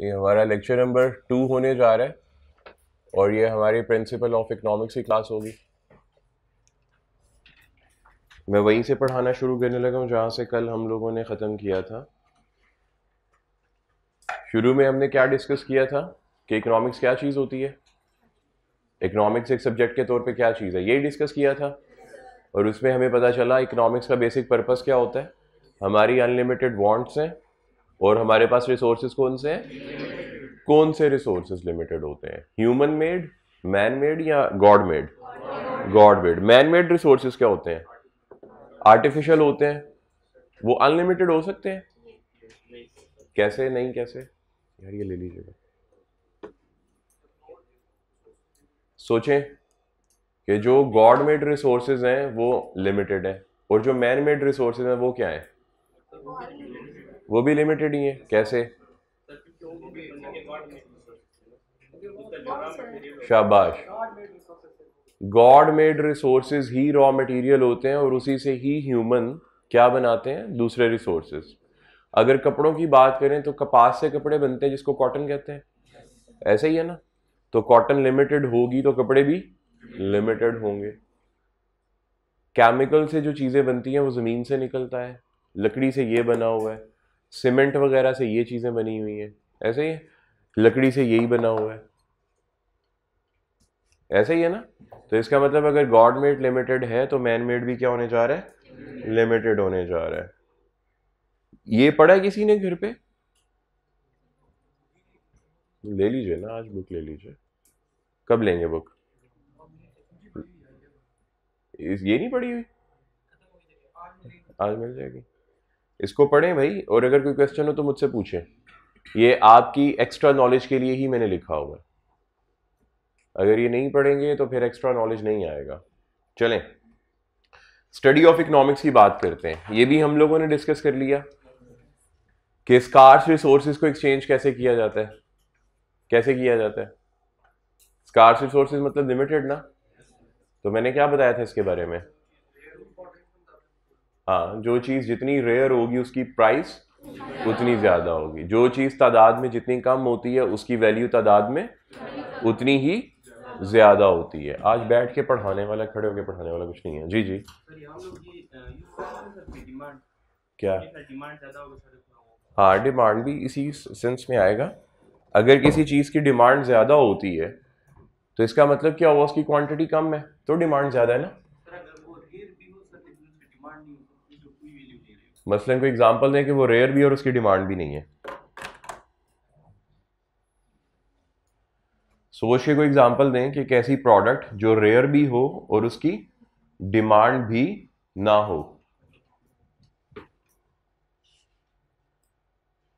ये हमारा lecture number two होने जा रहा है और ये हमारी प्रिंसिपल ऑफ इकोनॉमिक्स की क्लास होगी मैं वहीं से पढ़ाना शुरू करने लगा हूँ जहाँ से कल हम लोगों ने ख़त्म किया था शुरू में हमने क्या डिस्कस किया था कि इकोनॉमिक्स क्या चीज़ होती है इकोनॉमिक्स एक सब्जेक्ट के तौर पे क्या चीज़ है ये डिस्कस किया था और उसमें हमें पता चला इकोनॉमिक्स का बेसिक पर्पस क्या होता है हमारी अनलिमिटेड वॉन्ट्स हैं और हमारे पास रिसोर्सेज कौन से हैं कौन से रिसोर्सेज लिमिटेड होते हैं ह्यूमन मेड मैन मेड या god made god made man made resources क्या होते हैं आर्टिफिशियल होते हैं वो अनलिमिटेड हो सकते हैं कैसे नहीं कैसे यार ये ले लीजिएगा सोचें कि जो गॉड मेड रिसोर्सेज हैं वो लिमिटेड है और जो मैन मेड रिसोर्सेज हैं वो क्या है वो भी लिमिटेड ही है कैसे शाबाश गॉड मेड रिसोर्सेज ही रॉ मटेरियल होते हैं और उसी से ही ह्यूमन क्या बनाते हैं दूसरे रिसोर्सेज अगर कपड़ों की बात करें तो कपास से कपड़े बनते हैं जिसको कॉटन कहते हैं ऐसे ही है ना तो कॉटन लिमिटेड होगी तो कपड़े भी लिमिटेड होंगे केमिकल से जो चीज़ें बनती हैं वो ज़मीन से निकलता है लकड़ी से ये बना हुआ है सीमेंट वगैरह से ये चीज़ें बनी हुई हैं ऐसे ही लकड़ी से यही बना हुआ है ऐसे ही है ना तो इसका मतलब अगर गॉड मेड लिमिटेड है तो मैन मेड भी क्या होने जा रहा है लिमिटेड होने जा रहा है ये पढ़ा है किसी ने घर पे ले लीजिए ना आज बुक ले लीजिए कब लेंगे बुक इस ये नहीं पढ़ी हुई आज मिल जाएगी इसको पढ़ें भाई और अगर कोई क्वेश्चन हो तो मुझसे पूछें ये आपकी एक्स्ट्रा नॉलेज के लिए ही मैंने लिखा हुआ है अगर ये नहीं पढ़ेंगे तो फिर एक्स्ट्रा नॉलेज नहीं आएगा चलें स्टडी ऑफ इकोनॉमिक्स की बात करते हैं ये भी हम लोगों ने डिस्कस कर लिया कि स्कार्स रिसोर्सेज को एक्सचेंज कैसे किया जाता है कैसे किया जाता है स्कार्स रिसोर्सेज मतलब लिमिटेड ना तो मैंने क्या बताया था इसके बारे में हाँ जो चीज़ जितनी रेयर होगी उसकी प्राइस उतनी ज़्यादा होगी जो चीज़ तादाद में जितनी कम होती है उसकी वैल्यू तादाद में उतनी ही ज़्यादा होती है आज बैठ के पढ़ाने वाला खड़े होकर पढ़ाने वाला कुछ नहीं है जी जी क्या हाँ डिमांड भी इसी सेंस में आएगा अगर किसी चीज़ की डिमांड ज़्यादा होती है तो इसका मतलब क्या हुआ उसकी क्वांटिटी कम है तो डिमांड ज़्यादा है ना मसलन को एग्जांपल दें कि वो रेयर भी और उसकी डिमांड भी नहीं है सोचिए को एग्जांपल दें कि कैसी प्रोडक्ट जो रेयर भी हो और उसकी डिमांड भी ना हो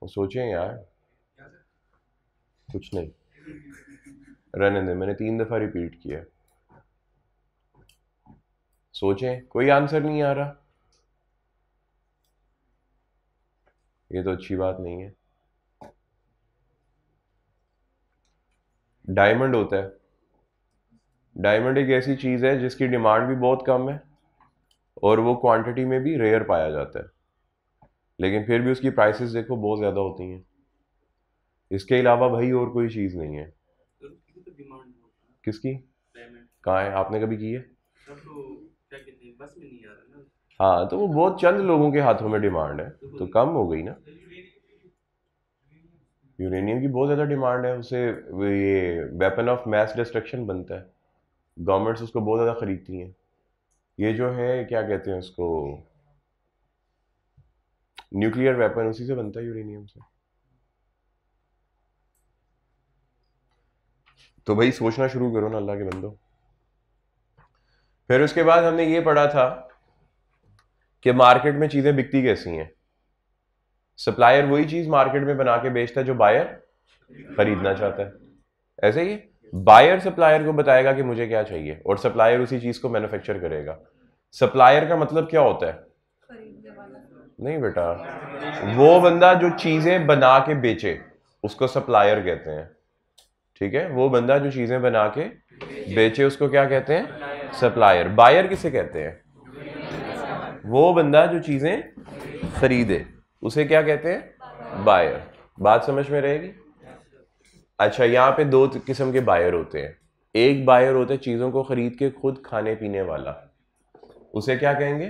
सोचें यार कुछ नहीं रहने दें मैंने तीन दफ़ा रिपीट किया सोचें कोई आंसर नहीं आ रहा ये तो अच्छी बात नहीं है डायमंड होता है डायमंड एक ऐसी चीज़ है जिसकी डिमांड भी बहुत कम है और वो क्वांटिटी में भी रेयर पाया जाता है लेकिन फिर भी उसकी प्राइसेस देखो बहुत ज़्यादा होती हैं इसके अलावा भाई और कोई चीज़ नहीं है तो किसकी कहाँ है आपने कभी की है तो हाँ तो वो बहुत चंद लोगों के हाथों में डिमांड है तो कम हो गई ना यूरेनियम की बहुत ज़्यादा डिमांड है उसे ये वेपन ऑफ मैस डिस्ट्रक्शन बनता है गवर्नमेंट्स उसको बहुत ज़्यादा ख़रीदती हैं ये जो है क्या कहते हैं उसको न्यूक्लियर वेपन उसी से बनता है यूरेनियम से तो भाई सोचना शुरू करो ना अल्लाह के बंदो फिर उसके बाद हमने ये पढ़ा था कि मार्केट में चीज़ें बिकती कैसी हैं सप्लायर वही चीज़ मार्केट में बना के बेचता है जो बायर खरीदना चाहता है ऐसे ही बायर सप्लायर को बताएगा कि मुझे क्या चाहिए और सप्लायर उसी चीज़ को मैन्युफैक्चर करेगा सप्लायर का मतलब क्या होता है नहीं बेटा वो बंदा जो चीज़ें बना के बेचे उसको सप्लायर कहते हैं ठीक है वो बंदा जो चीज़ें बना के बेचे उसको क्या कहते हैं सप्लायर बायर किसे कहते हैं वो बंदा जो चीज़ें खरीदे उसे क्या कहते हैं बायर बात समझ में रहेगी अच्छा यहाँ पे दो किस्म के बायर होते हैं एक बायर होता है चीज़ों को खरीद के खुद खाने पीने वाला उसे क्या कहेंगे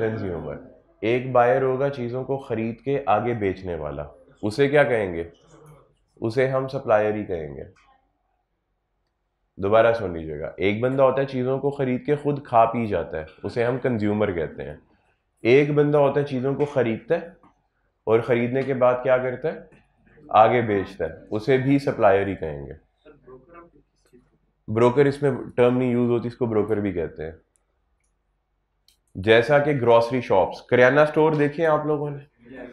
कंज्यूमर एक बायर होगा चीज़ों को खरीद के आगे बेचने वाला उसे क्या कहेंगे उसे हम सप्लायर ही कहेंगे दोबारा सुन लीजिएगा एक बंदा होता है चीज़ों को खरीद के खुद खा पी जाता है उसे हम कंज्यूमर कहते हैं एक बंदा होता है चीज़ों को ख़रीदता है और ख़रीदने के बाद क्या करता है आगे बेचता है उसे भी सप्लायर ही कहेंगे ब्रोकर इसमें टर्म नहीं यूज़ होती इसको ब्रोकर भी कहते हैं जैसा कि ग्रॉसरी शॉप्स करियाना स्टोर देखे आप लोगों ने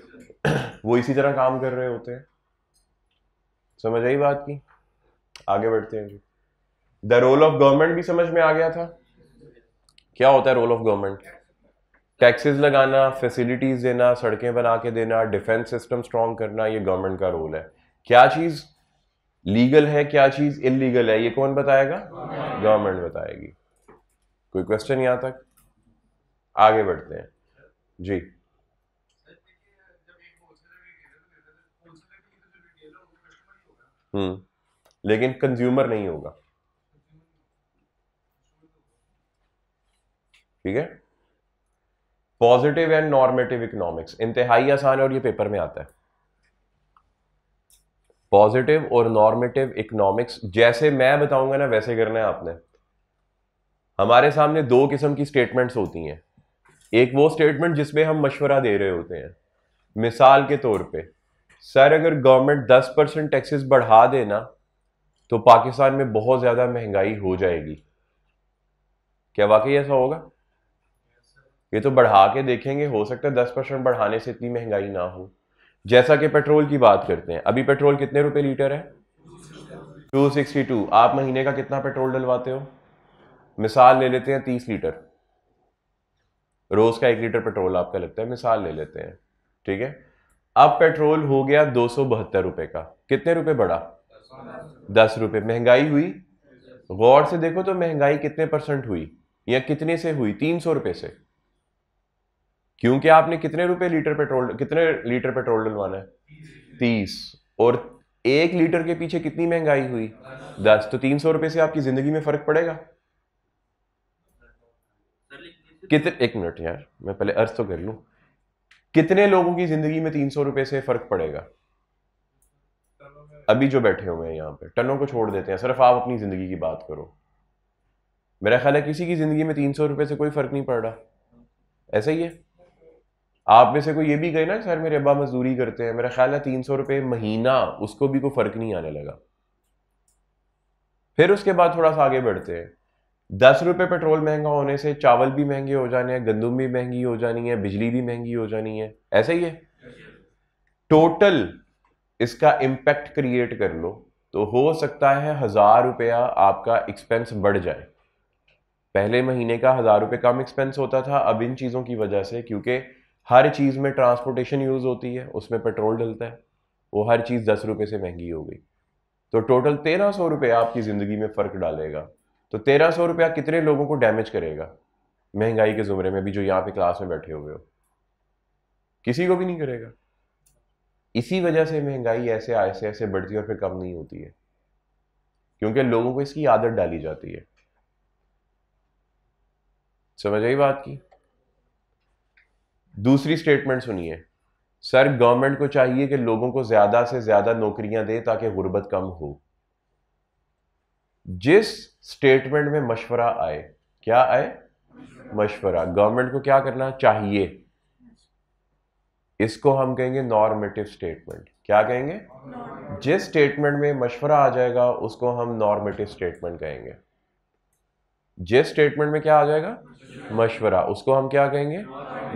वो इसी तरह काम कर रहे होते हैं समझ आई बात की आगे बढ़ते हैं जी द रोल ऑफ गवर्नमेंट भी समझ में आ गया था क्या होता है रोल ऑफ गवर्नमेंट टैक्सेस लगाना फैसिलिटीज़ देना सड़कें बना के देना डिफेंस सिस्टम स्ट्रॉन्ग करना ये गवर्नमेंट का रोल है क्या चीज़ लीगल है क्या चीज़ इलीगल है ये कौन बताएगा गवर्नमेंट बताएगी कोई क्वेश्चन यहां तक आगे बढ़ते हैं जी हम्म लेकिन कंज्यूमर नहीं होगा ठीक है पॉजिटिव एंड नॉर्मेटिव इकोनॉमिक्स इंतहाई आसान है और ये पेपर में आता है पॉजिटिव और नॉर्मेटिव इकोनॉमिक्स जैसे मैं बताऊंगा ना वैसे करना है आपने हमारे सामने दो किस्म की स्टेटमेंट्स होती हैं एक वो स्टेटमेंट जिसमें हम मशवरा दे रहे होते हैं मिसाल के तौर पे सर अगर गवर्नमेंट 10 परसेंट टैक्सेस बढ़ा देना तो पाकिस्तान में बहुत ज़्यादा महंगाई हो जाएगी क्या वाकई ऐसा होगा ये तो बढ़ा के देखेंगे हो सकता है दस परसेंट बढ़ाने से इतनी महंगाई ना हो जैसा कि पेट्रोल की बात करते हैं अभी पेट्रोल कितने रुपए लीटर है 262 आप महीने का कितना पेट्रोल डलवाते हो मिसाल ले लेते हैं तीस लीटर रोज का एक लीटर पेट्रोल आपका लगता है मिसाल ले लेते हैं ठीक है अब पेट्रोल हो गया दो सौ बहत्तर रुपए का कितने रुपए बढ़ा दस रुपए महंगाई हुई गौर से देखो तो महंगाई कितने परसेंट हुई या कितने से हुई तीन सौ रुपए से क्योंकि आपने कितने रुपए लीटर पेट्रोल कितने लीटर पेट्रोल डलवाना है तीस और एक लीटर के पीछे कितनी महंगाई हुई दस तो तीन सौ रुपए से आपकी जिंदगी में फर्क पड़ेगा कितने एक मिनट यार मैं पहले अर्ज तो कर लू कितने लोगों की जिंदगी में तीन सौ रुपए से फर्क पड़ेगा अभी जो बैठे हुए हैं यहां पे टनों को छोड़ देते हैं सिर्फ आप अपनी जिंदगी की बात करो मेरा ख्याल है किसी की जिंदगी में तीन सौ रुपए से कोई फर्क नहीं पड़ रहा ऐसा ही है आप में से कोई ये भी कहे ना सर मेरे अब्बा मजदूरी करते हैं मेरा ख्याल है तीन सौ रुपये महीना उसको भी कोई फ़र्क नहीं आने लगा फिर उसके बाद थोड़ा सा आगे बढ़ते हैं दस रुपये पेट्रोल महंगा होने से चावल भी महंगे हो जाने हैं गंदुम भी महंगी हो जानी है बिजली भी महंगी हो जानी है ऐसे ही है टोटल इसका इम्पैक्ट क्रिएट कर लो तो हो सकता है हज़ार रुपया आपका एक्सपेंस बढ़ जाए पहले महीने का हज़ार रुपये कम एक्सपेंस होता था अब इन चीज़ों की वजह से क्योंकि हर चीज़ में ट्रांसपोर्टेशन यूज़ होती है उसमें पेट्रोल डलता है वो हर चीज़ दस रुपये से महंगी हो गई तो टोटल तेरह सौ रुपये आपकी ज़िंदगी में फ़र्क डालेगा तो तेरह सौ रुपया कितने लोगों को डैमेज करेगा महंगाई के ज़ुमरे में भी जो यहाँ पे क्लास में बैठे हुए हो किसी को भी नहीं करेगा इसी वजह से महंगाई ऐसे ऐसे ऐसे बढ़ती है और फिर कम नहीं होती है क्योंकि लोगों को इसकी आदत डाली जाती है समझ आई बात की दूसरी स्टेटमेंट सुनिए सर गवर्नमेंट को चाहिए कि लोगों को ज्यादा से ज्यादा नौकरियां दे ताकि गुर्बत कम हो जिस स्टेटमेंट में मशवरा आए क्या आए मशवरा गवर्नमेंट को क्या करना चाहिए इसको हम कहेंगे नॉर्मेटिव स्टेटमेंट क्या कहेंगे जिस स्टेटमेंट में मशवरा आ जाएगा उसको हम नॉर्मेटिव स्टेटमेंट कहेंगे जे स्टेटमेंट में क्या आ जाएगा मशवरा उसको हम क्या कहेंगे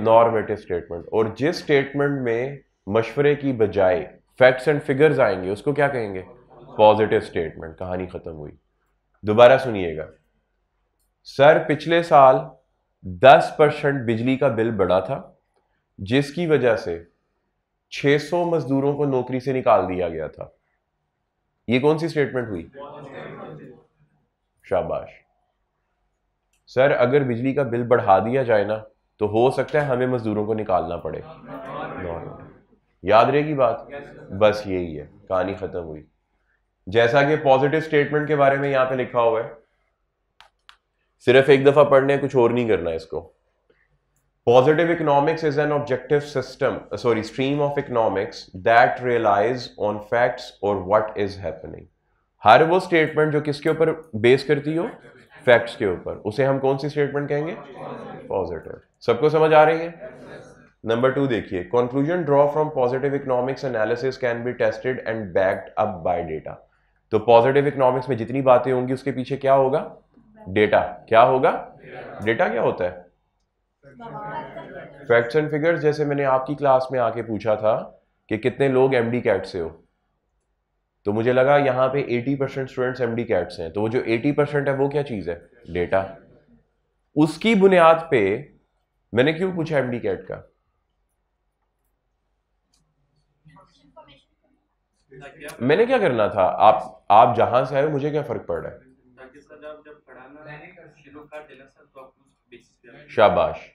नॉर्मेटिव स्टेटमेंट और जिस स्टेटमेंट में मशवरे की बजाय फैक्ट्स एंड फिगर्स आएंगे उसको क्या कहेंगे पॉजिटिव स्टेटमेंट कहानी खत्म हुई दोबारा सुनिएगा सर पिछले साल 10 परसेंट बिजली का बिल बढ़ा था जिसकी वजह से 600 मजदूरों को नौकरी से निकाल दिया गया था ये कौन सी स्टेटमेंट हुई शाबाश सर अगर बिजली का बिल बढ़ा दिया जाए ना तो हो सकता है हमें मजदूरों को निकालना पड़े याद रहेगी बात बस यही है कहानी खत्म हुई जैसा कि पॉजिटिव स्टेटमेंट के बारे में यहां पे लिखा हुआ है सिर्फ एक दफा पढ़ने कुछ और नहीं करना इसको positive economics is an objective system sorry stream of economics that realise on facts और वट इज हैपनिंग हर वो स्टेटमेंट जो किसके ऊपर बेस करती हो फैक्ट्स के ऊपर उसे हम कौन सी स्टेटमेंट कहेंगे पॉजिटिव सबको समझ आ रही है नंबर टू देखिए conclusion draw from positive economics analysis can be tested and backed up by data तो पॉजिटिव इकोनॉमिक्स में जितनी बातें होंगी उसके पीछे क्या होगा डेटा क्या होगा डेटा क्या होता है फैक्ट्स एंड फिगर्स जैसे मैंने आपकी क्लास में आके पूछा था कि कितने लोग एमडी कैट से हो तो मुझे लगा यहाँ पे 80 percent students M D CATs हैं तो वो जो 80 परसेंट है वो क्या चीज़ है डेटा उसकी बुनियाद पे मैंने क्यों पूछा एम डी कैट का मैंने क्या करना था आप आप जहां से आए मुझे क्या फर्क पड़ रहा है शाबाश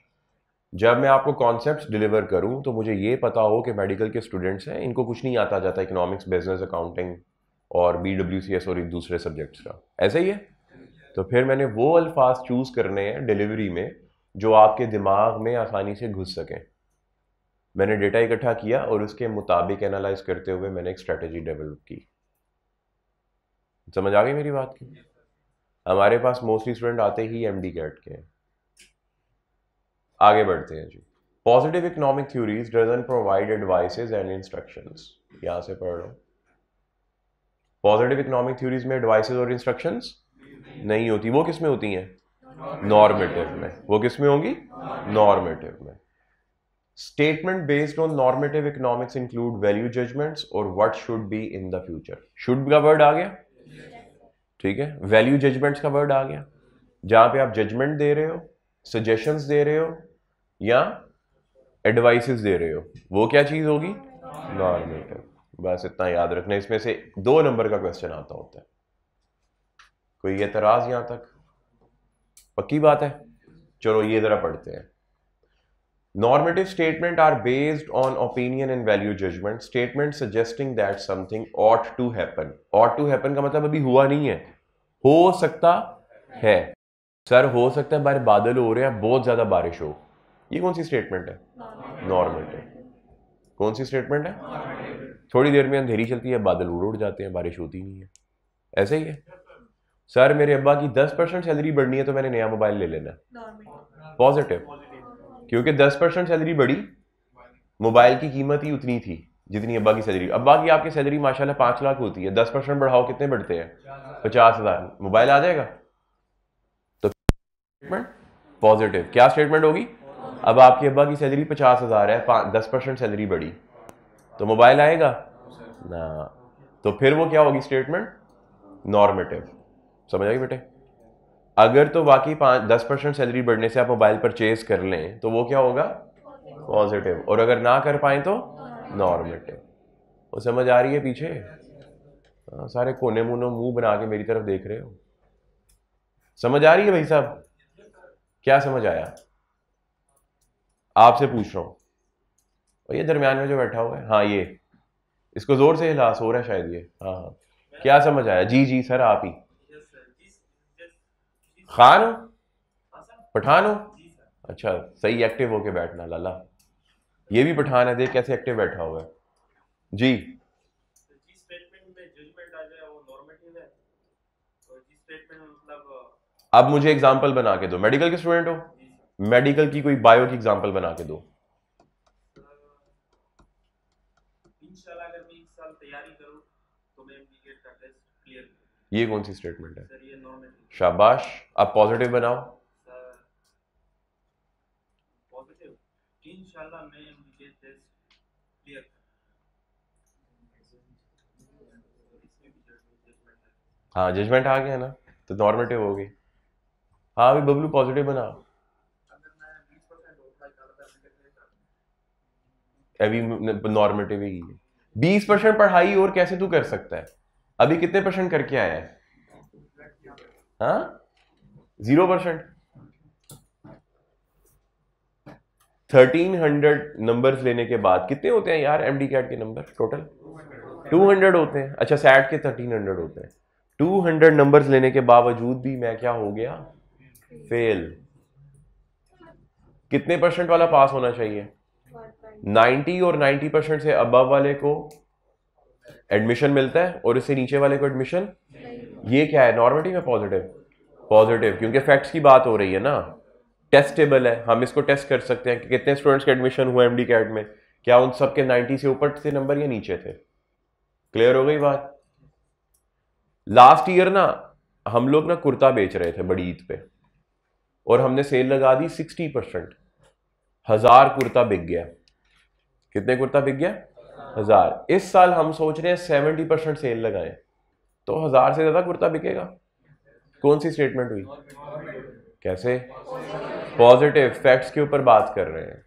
जब मैं आपको कॉन्सेप्ट डिलीवर करूँ तो मुझे ये पता हो कि मेडिकल के स्टूडेंट्स हैं इनको कुछ नहीं आता जाता इकोनॉमिक्स बिजनेस अकाउंटिंग और बी डब्ल्यू सी एस और एक दूसरे सब्जेक्ट्स का ऐसा ही है तो फिर मैंने वो अल्फाज चूज़ करने हैं डिलीवरी में जो आपके दिमाग में आसानी से घुस सकें मैंने डेटा इकट्ठा किया और उसके मुताबिक एनालाइज करते हुए मैंने एक स्ट्रेटजी डेवलप की समझ आ गई मेरी बात की हमारे पास मोस्टली स्टूडेंट आते ही एम डी कैट के हैं आगे बढ़ते हैं जी positive economic theories doesn't provide advices and instructions यहां से पढ़ लो पॉजिटिव इकोनॉमिक थ्योरीज में एडवाइसेज और इंस्ट्रक्शंस नहीं होती वो किस में होती हैं नॉर्मेटिव में वो किस में होंगी नॉर्मेटिव में statement based on normative economics include value judgments और what should be in the future should का वर्ड आ गया ठीक है वैल्यू जजमेंट्स का वर्ड आ गया जहां पे आप जजमेंट दे रहे हो सजेशंस दे रहे हो या एडवाइसेस दे रहे हो वो क्या चीज होगी नॉर्मेटिव बस इतना याद रखना इसमें से दो नंबर का क्वेश्चन आता होता है कोई एतराज यहां तक पक्की बात है चलो ये जरा पढ़ते हैं normative statement are based on opinion and value judgment statement suggesting that something ought to happen ought to happen का मतलब अभी हुआ नहीं है हो सकता है सर हो सकता है बारे बादल हो रहे हैं बहुत ज़्यादा बारिश हो ये कौन सी स्टेटमेंट है नॉर्मल है कौन सी स्टेटमेंट है थोड़ी देर में अंधेरी चलती है बादल उड़ उड़ जाते हैं बारिश होती नहीं है ऐसे ही है सर मेरे अब्बा की दस परसेंट सैलरी बढ़नी है तो मैंने नया मोबाइल ले लेना पॉजिटिव क्योंकि दस परसेंट सैलरी बढ़ी मोबाइल की कीमत ही उतनी थी जितनी अब्बा की सैलरी अब्बा की आपकी सैलरी माशाल्लाह पाँच लाख होती है दस परसेंट बढ़ाओ कितने बढ़ते हैं पचास हज़ार मोबाइल आ जाएगा स्टेटमेंट पॉजिटिव क्या स्टेटमेंट होगी अब आपके अब्बा की सैलरी पचास हज़ार है दस परसेंट सैलरी बढ़ी तो मोबाइल आएगा ना तो फिर वो क्या होगी स्टेटमेंट नॉर्मेटिव समझ आई बेटे अगर तो बाकी पाँच दस परसेंट सैलरी बढ़ने से आप मोबाइल परचेज कर लें तो वो क्या होगा पॉजिटिव और अगर ना कर पाए तो नॉर्मेटिव वो समझ आ रही है पीछे आ, हाँ, सारे कोने मुनो मुंह बना के मेरी तरफ देख रहे हो समझ आ रही है भाई साहब क्या समझ आया आपसे पूछ रहा हूँ और ये दरमियान में जो बैठा हुआ है हाँ ये इसको ज़ोर से हिलास हो रहा है शायद ये हाँ हाँ क्या समझ आया जी जी सर आप ही खान हो पठान हो अच्छा सही एक्टिव होके बैठना लाला ये भी पठान है देख कैसे एक्टिव बैठा हुआ है जी अब मुझे एग्जाम्पल बना के दो मेडिकल के स्टूडेंट हो मेडिकल की कोई बायो की एग्जाम्पल बना के दो तो ये कौन सी स्टेटमेंट है शाबाश आप पॉजिटिव बनाओ हाँ जजमेंट आ गया ना तो नॉर्मेटिव होगी हाँ अभी बबलू पॉजिटिव बना अभी नॉर्मेटिव ही है बीस परसेंट पढ़ाई और कैसे तू कर सकता है अभी कितने परसेंट करके आया है हाँ zero percent thirteen hundred number लेने के बाद कितने होते हैं यार एमडी कैट के नंबर टोटल टू हंड्रेड होते हैं अच्छा सैट के थर्टीन हंड्रेड होते हैं टू हंड्रेड नंबर लेने के बावजूद भी मैं क्या हो गया फेल कितने परसेंट वाला पास होना चाहिए 90 और 90 परसेंट से अब वाले को एडमिशन मिलता है और इससे नीचे वाले को एडमिशन ये क्या है नॉर्मेटिव है पॉजिटिव पॉजिटिव क्योंकि फैक्ट्स की बात हो रही है ना टेस्टेबल है हम इसको टेस्ट कर सकते हैं कि कितने स्टूडेंट्स के एडमिशन हुए एमडी कैट में क्या उन सबके नाइन्टी से ऊपर से नंबर या नीचे थे क्लियर हो गई बात लास्ट ईयर ना हम लोग ना कुर्ता बेच रहे थे बड़ी ईद पे और हमने सेल लगा दी सिक्सटी परसेंट हज़ार कुर्ता बिक गया कितने कुर्ता बिक गया हज़ार इस साल हम सोच रहे हैं सेवेंटी परसेंट सेल लगाए तो हज़ार से ज़्यादा कुर्ता बिकेगा कौन सी स्टेटमेंट हुई कैसे पॉजिटिव फैक्ट्स के ऊपर बात कर रहे हैं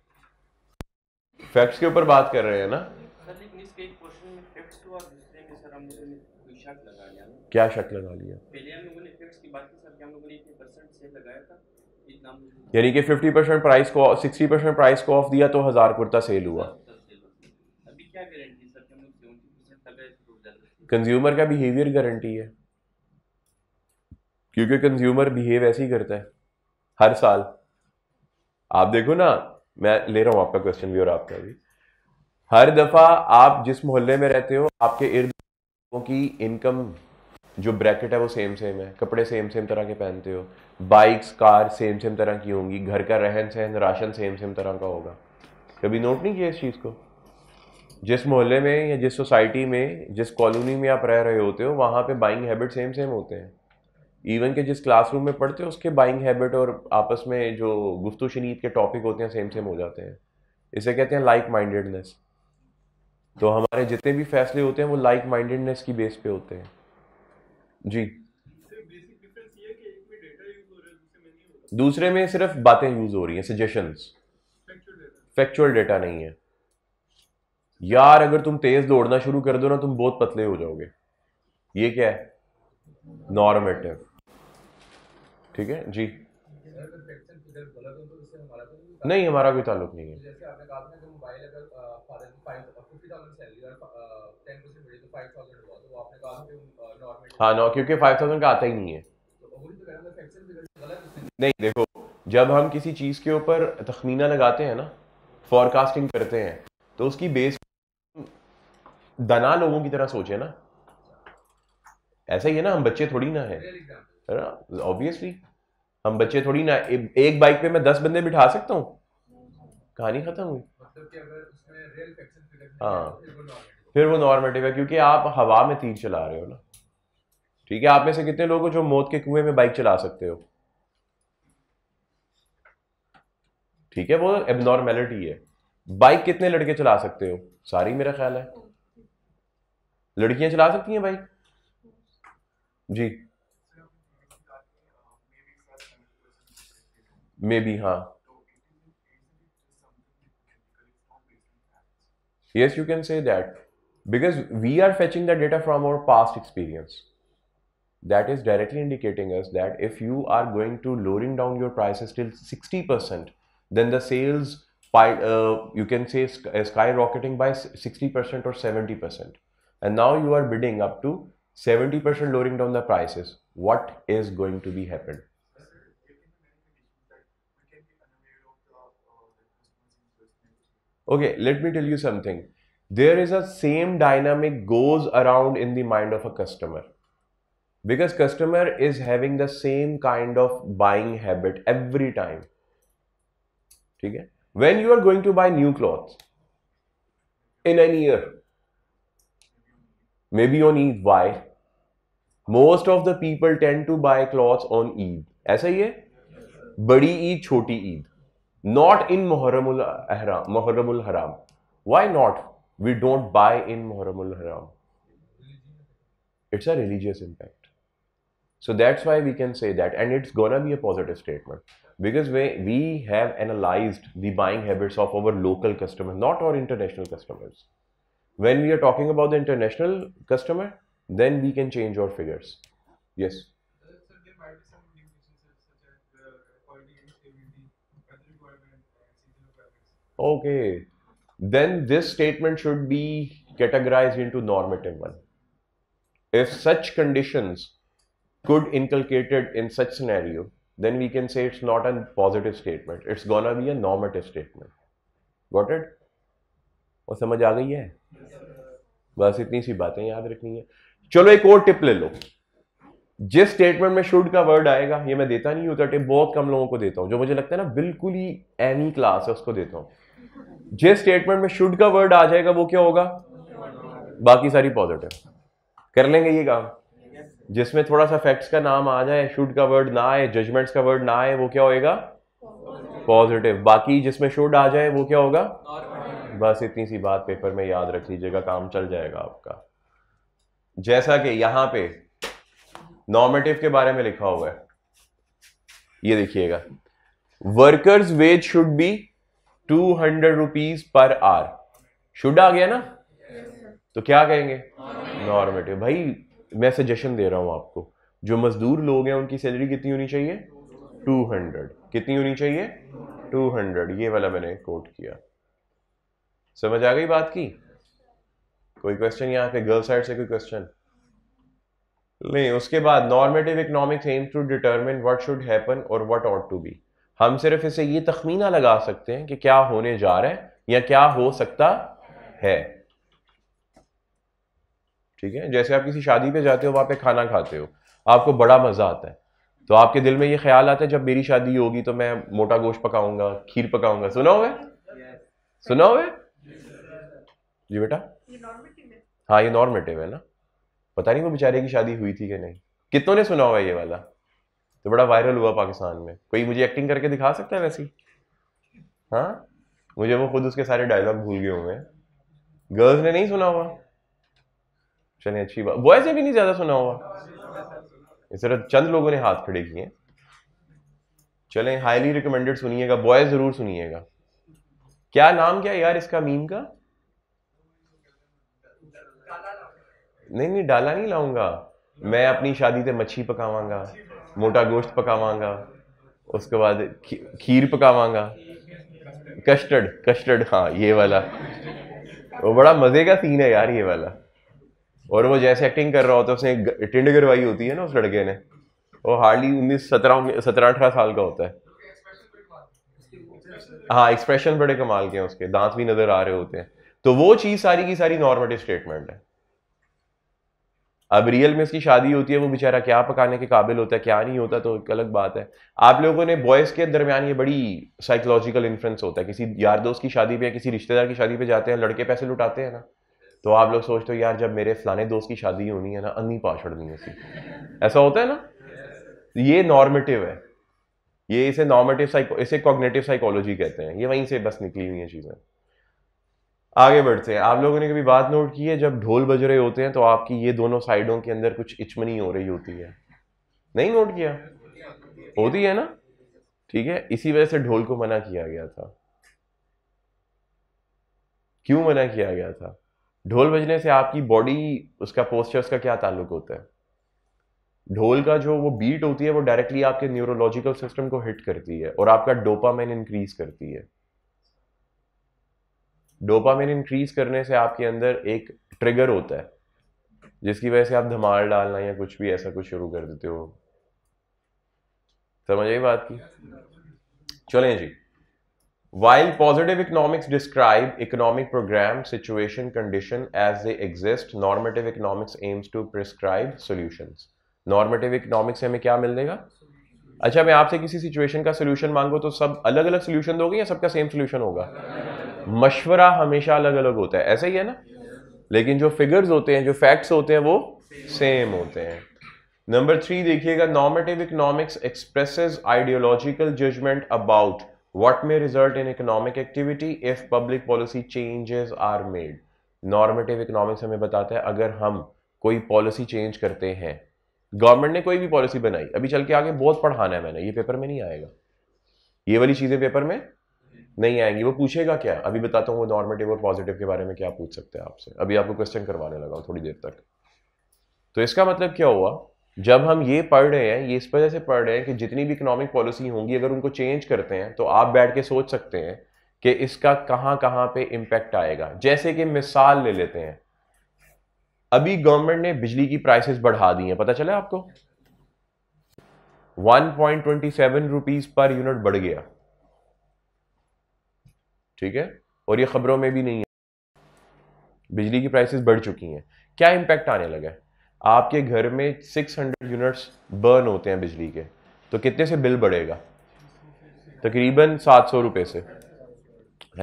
फैक्ट्स के ऊपर बात कर रहे हैं ना क्या शक लगा लिया पहले हम लोगों ने फैक्ट्स की बात की सर क्या हम लोगों ने इतने परसेंट सेल लगाया था यानी कि 50 परसेंट प्राइस को 60 परसेंट प्राइस को ऑफ दिया तो हज़ार कुर्ता सेल हुआ कंज्यूमर का बिहेवियर गारंटी है क्योंकि कंज्यूमर बिहेव ऐसे ही करता है हर साल आप देखो ना मैं ले रहा हूँ आपका क्वेश्चन भी और आपका भी हर दफ़ा आप जिस मोहल्ले में रहते हो आपके इर्द की इनकम जो ब्रैकेट है वो सेम सेम है कपड़े सेम सेम तरह के पहनते हो बाइक्स कार सेम सेम तरह की होंगी घर का रहन सहन राशन सेम सेम तरह का होगा कभी नोट नहीं किया इस चीज़ को जिस मोहल्ले में या जिस सोसाइटी में जिस कॉलोनी में आप रह रहे होते हो वहाँ पे बाइंग हैबिट सेम सेम होते हैं इवन के जिस क्लासरूम में पढ़ते हो उसके बाइंग हैबिट और आपस में जो गुफ्तु शनीद के टॉपिक होते हैं सेम सेम हो जाते हैं इसे कहते हैं लाइक माइंडेडनेस तो हमारे जितने भी फैसले होते हैं वो लाइक माइंडेडनेस की बेस पे होते हैं जी दूसरे में सिर्फ बातें यूज हो रही हैं सजेशन फैक्चुअल डेटा नहीं है यार अगर तुम तेज दौड़ना शुरू कर दो ना तुम बहुत पतले हो जाओगे ये क्या है नॉर्मेटिव ठीक है जी नहीं हमारा कोई ताल्लुक नहीं है हाँ नौ क्योंकि फाइव थाउजेंड का आता ही नहीं है नहीं देखो जब हम किसी चीज़ के ऊपर तखमीना लगाते हैं ना फॉरकास्टिंग करते हैं तो उसकी बेस दना लोगों की तरह सोचे ना ऐसा ही है ना हम बच्चे थोड़ी ना है ना ऑब्वियसली हम बच्चे थोड़ी ना ए, एक बाइक पे मैं दस बंदे बिठा सकता हूँ कहानी खत्म हुई मतलब हाँ फिर वो नॉर्मेटिव है क्योंकि आप हवा में तीर चला रहे हो ना ठीक है आप में से कितने लोग हो जो मौत के कुएं में बाइक चला सकते हो ठीक है वो एबनॉर्मेलिटी है बाइक कितने लड़के चला सकते हो सारी मेरा ख्याल है लड़कियां चला सकती हैं बाइक जी मे बी हाँ yes you can say that because we are fetching the data from our past experience that is directly indicating us that if you are going to lowering down your prices till 60% then the sales uh, you can say uh, skyrocketing by 60% or 70% and now you are bidding up to 70% lowering down the prices what is going to be happened okay let me tell you something there is a same dynamic goes around in the mind of a customer because customer is having the same kind of buying habit every time okay when you are going to buy new clothes in any year maybe on Eid. Why? Most of the people tend to buy clothes on Eid. ऐसा ही है Eid, Eid छोटी Eid not in मोहरमुल मोहरमुल Haram. Why not? We don't buy in Muharram Haram. It's a religious impact. So that's why we can say that, and it's gonna be a positive statement because we, we have analyzed the buying habits of our local customers, not our international customers. When we are talking about the international customer, then we can change our figures. Yes. Okay. then this statement should be categorized into normative one. If such conditions could inculcated in such scenario, then we can say it's not a positive statement. It's going to be a normative statement. Got it? aur samajh aa gayi hai बस इतनी सी बातें याद रखनी है चलो एक और tip ले लो जिस स्टेटमेंट में शुड का वर्ड आएगा ये मैं देता नहीं होता टिप बहुत कम लोगों को देता हूँ जो मुझे लगता है ना बिल्कुल ही एनी क्लास है उसको देता हूँ जिस स्टेटमेंट में शुड का वर्ड आ जाएगा वो क्या होगा बाकी सारी पॉजिटिव कर लेंगे ये काम जिसमें थोड़ा सा फैक्ट्स का नाम आ जाए शुड का वर्ड ना आए जजमेंट्स का वर्ड ना आए वो क्या होएगा पॉजिटिव बाकी जिसमें शुड आ जाए वो क्या होगा बस इतनी सी बात पेपर में याद रख लीजिएगा काम चल जाएगा आपका जैसा कि यहां पे नॉर्मेटिव के बारे में लिखा हुआ है ये देखिएगा workers wage should be two hundred rupees पर आर शुड आ गया ना तो क्या कहेंगे नॉर्मेटिव भाई मैं सजेशन दे रहा हूं आपको जो मजदूर लोग हैं उनकी सैलरी कितनी होनी चाहिए टू हंड्रेड कितनी होनी चाहिए टू हंड्रेड ये वाला मैंने कोट किया समझ आ गई बात की कोई क्वेश्चन यहां पे गर्ल साइड से कोई क्वेश्चन नहीं उसके बाद normative economics aims to determine what should happen और व्हाट ऑट टू बी हम सिर्फ इसे ये तखमीना लगा सकते हैं कि क्या होने जा रहा है या क्या हो सकता है ठीक है जैसे आप किसी शादी पे जाते हो वहां पे खाना खाते हो आपको बड़ा मजा आता है तो आपके दिल में ये ख्याल आता है जब मेरी शादी होगी तो मैं मोटा गोश्त पकाऊंगा खीर पकाऊंगा सुना हुआ सुना हुआ जी बेटा हाँ ये नॉर्मेटिव है ना पता नहीं वो बेचारे की शादी हुई थी कि नहीं कितनों ने सुना हुआ ये वाला तो बड़ा वायरल हुआ पाकिस्तान में कोई मुझे एक्टिंग करके दिखा सकता है वैसी हाँ मुझे वो खुद उसके सारे डायलॉग भूल गए हुए गर्ल्स ने नहीं सुना हुआ चलिए अच्छी बात बॉयज ने भी नहीं ज्यादा सुना हुआ इस तरह चंद लोगों ने हाथ खड़े किए चले हाईली रिकमेंडेड सुनिएगा बॉय जरूर सुनिएगा क्या नाम क्या यार इसका मीम का नहीं नहीं डाला नहीं लाऊंगा मैं अपनी शादी से मच्छी पकावांगा मोटा गोश्त पकावांगा उसके बाद खीर पकावांगा कस्टर्ड कस्टर्ड हाँ ये वाला वो बड़ा मज़े का सीन है यार ये वाला और वो जैसे एक्टिंग कर रहा होता है उसने टिंड करवाई होती है ना उस लड़के ने वो हार्डली उन्नीस सत्रह सत्रह अठारह साल का होता है हाँ एक्सप्रेशन बड़े कमाल के हैं उसके दांत भी नज़र आ रहे होते हैं तो वो चीज़ सारी की सारी नॉर्मेटिव स्टेटमेंट है अब रियल में उसकी शादी होती है वो बेचारा क्या पकाने के काबिल होता है क्या नहीं होता तो एक अलग बात है आप लोगों ने बॉयज़ के दरमियान ये बड़ी साइकोलॉजिकल इन्फ्लुएंस होता है किसी यार दोस्त की शादी पे या किसी रिश्तेदार की शादी पे जाते हैं लड़के पैसे लुटाते हैं ना तो आप लोग सोचते हो यार जब मेरे फलाने दोस्त की शादी होनी है ना अन्नी पाछड़नी है ऐसा होता है ना ये नॉर्मेटिव है ये इसे नॉर्मेटिव साइको इसे कॉग्नेटिव साइकोलॉजी कहते हैं ये वहीं से बस निकली हुई है चीज़ें आगे बढ़ते हैं आप लोगों ने कभी बात नोट की है जब ढोल बज रहे होते हैं तो आपकी ये दोनों साइडों के अंदर कुछ इचमनी हो रही होती है नहीं नोट किया होती है ना ठीक है इसी वजह से ढोल को मना किया गया था क्यों मना किया गया था ढोल बजने से आपकी बॉडी उसका पोस्टर उसका क्या ताल्लुक होता है ढोल का जो वो बीट होती है वो डायरेक्टली आपके न्यूरोलॉजिकल सिस्टम को हिट करती है और आपका डोपामाइन इंक्रीज करती है डोपामिन इंक्रीज करने से आपके अंदर एक ट्रिगर होता है जिसकी वजह से आप धमाल डालना या कुछ भी ऐसा कुछ शुरू कर देते हो समझ आई बात की चलें जी while positive economics describe economic program situation condition as they exist normative economics aims to prescribe solution normative economics हमें क्या मिल देगा अच्छा मैं आपसे किसी सिचुएशन का सोल्यूशन मांगू तो सब अलग अलग सोल्यूशन दोगे या सबका सेम सोल्यूशन होगा मशवरा हमेशा अलग अलग होता है ऐसा ही है ना लेकिन जो फिगर्स होते हैं जो फैक्ट्स होते हैं वो सेम होते हैं नंबर थ्री देखिएगा normative economics expresses ideological judgment about what may result in economic activity if public policy changes are made normative economics हमें बताता है अगर हम कोई पॉलिसी चेंज करते हैं गवर्नमेंट ने कोई भी पॉलिसी बनाई अभी चल के आगे बहुत पढ़ाना है मैंने ये पेपर में नहीं आएगा ये वाली चीजें पेपर में नहीं आएंगी वो पूछेगा क्या अभी बताता हूँ वो नॉर्मेटिव और पॉजिटिव के बारे में क्या पूछ सकते हैं आपसे अभी आपको क्वेश्चन करवाने लगा थोड़ी देर तक तो इसका मतलब क्या हुआ जब हम ये पढ़ रहे हैं ये इस वजह से पढ़ रहे हैं कि जितनी भी इकोनॉमिक पॉलिसी होंगी अगर उनको चेंज करते हैं तो आप बैठ के सोच सकते हैं कि इसका कहाँ कहाँ पे इम्पैक्ट आएगा जैसे कि मिसाल ले लेते हैं अभी गवर्नमेंट ने बिजली की प्राइसेस बढ़ा दी हैं पता चला आपको 1.27 पॉइंट रुपीज पर यूनिट बढ़ गया ठीक है और ये खबरों में भी नहीं है बिजली की प्राइसेस बढ़ चुकी हैं क्या इम्पैक्ट आने लगा है आपके घर में 600 यूनिट्स बर्न होते हैं बिजली के तो कितने से बिल बढ़ेगा तकरीबन सात सौ रुपये से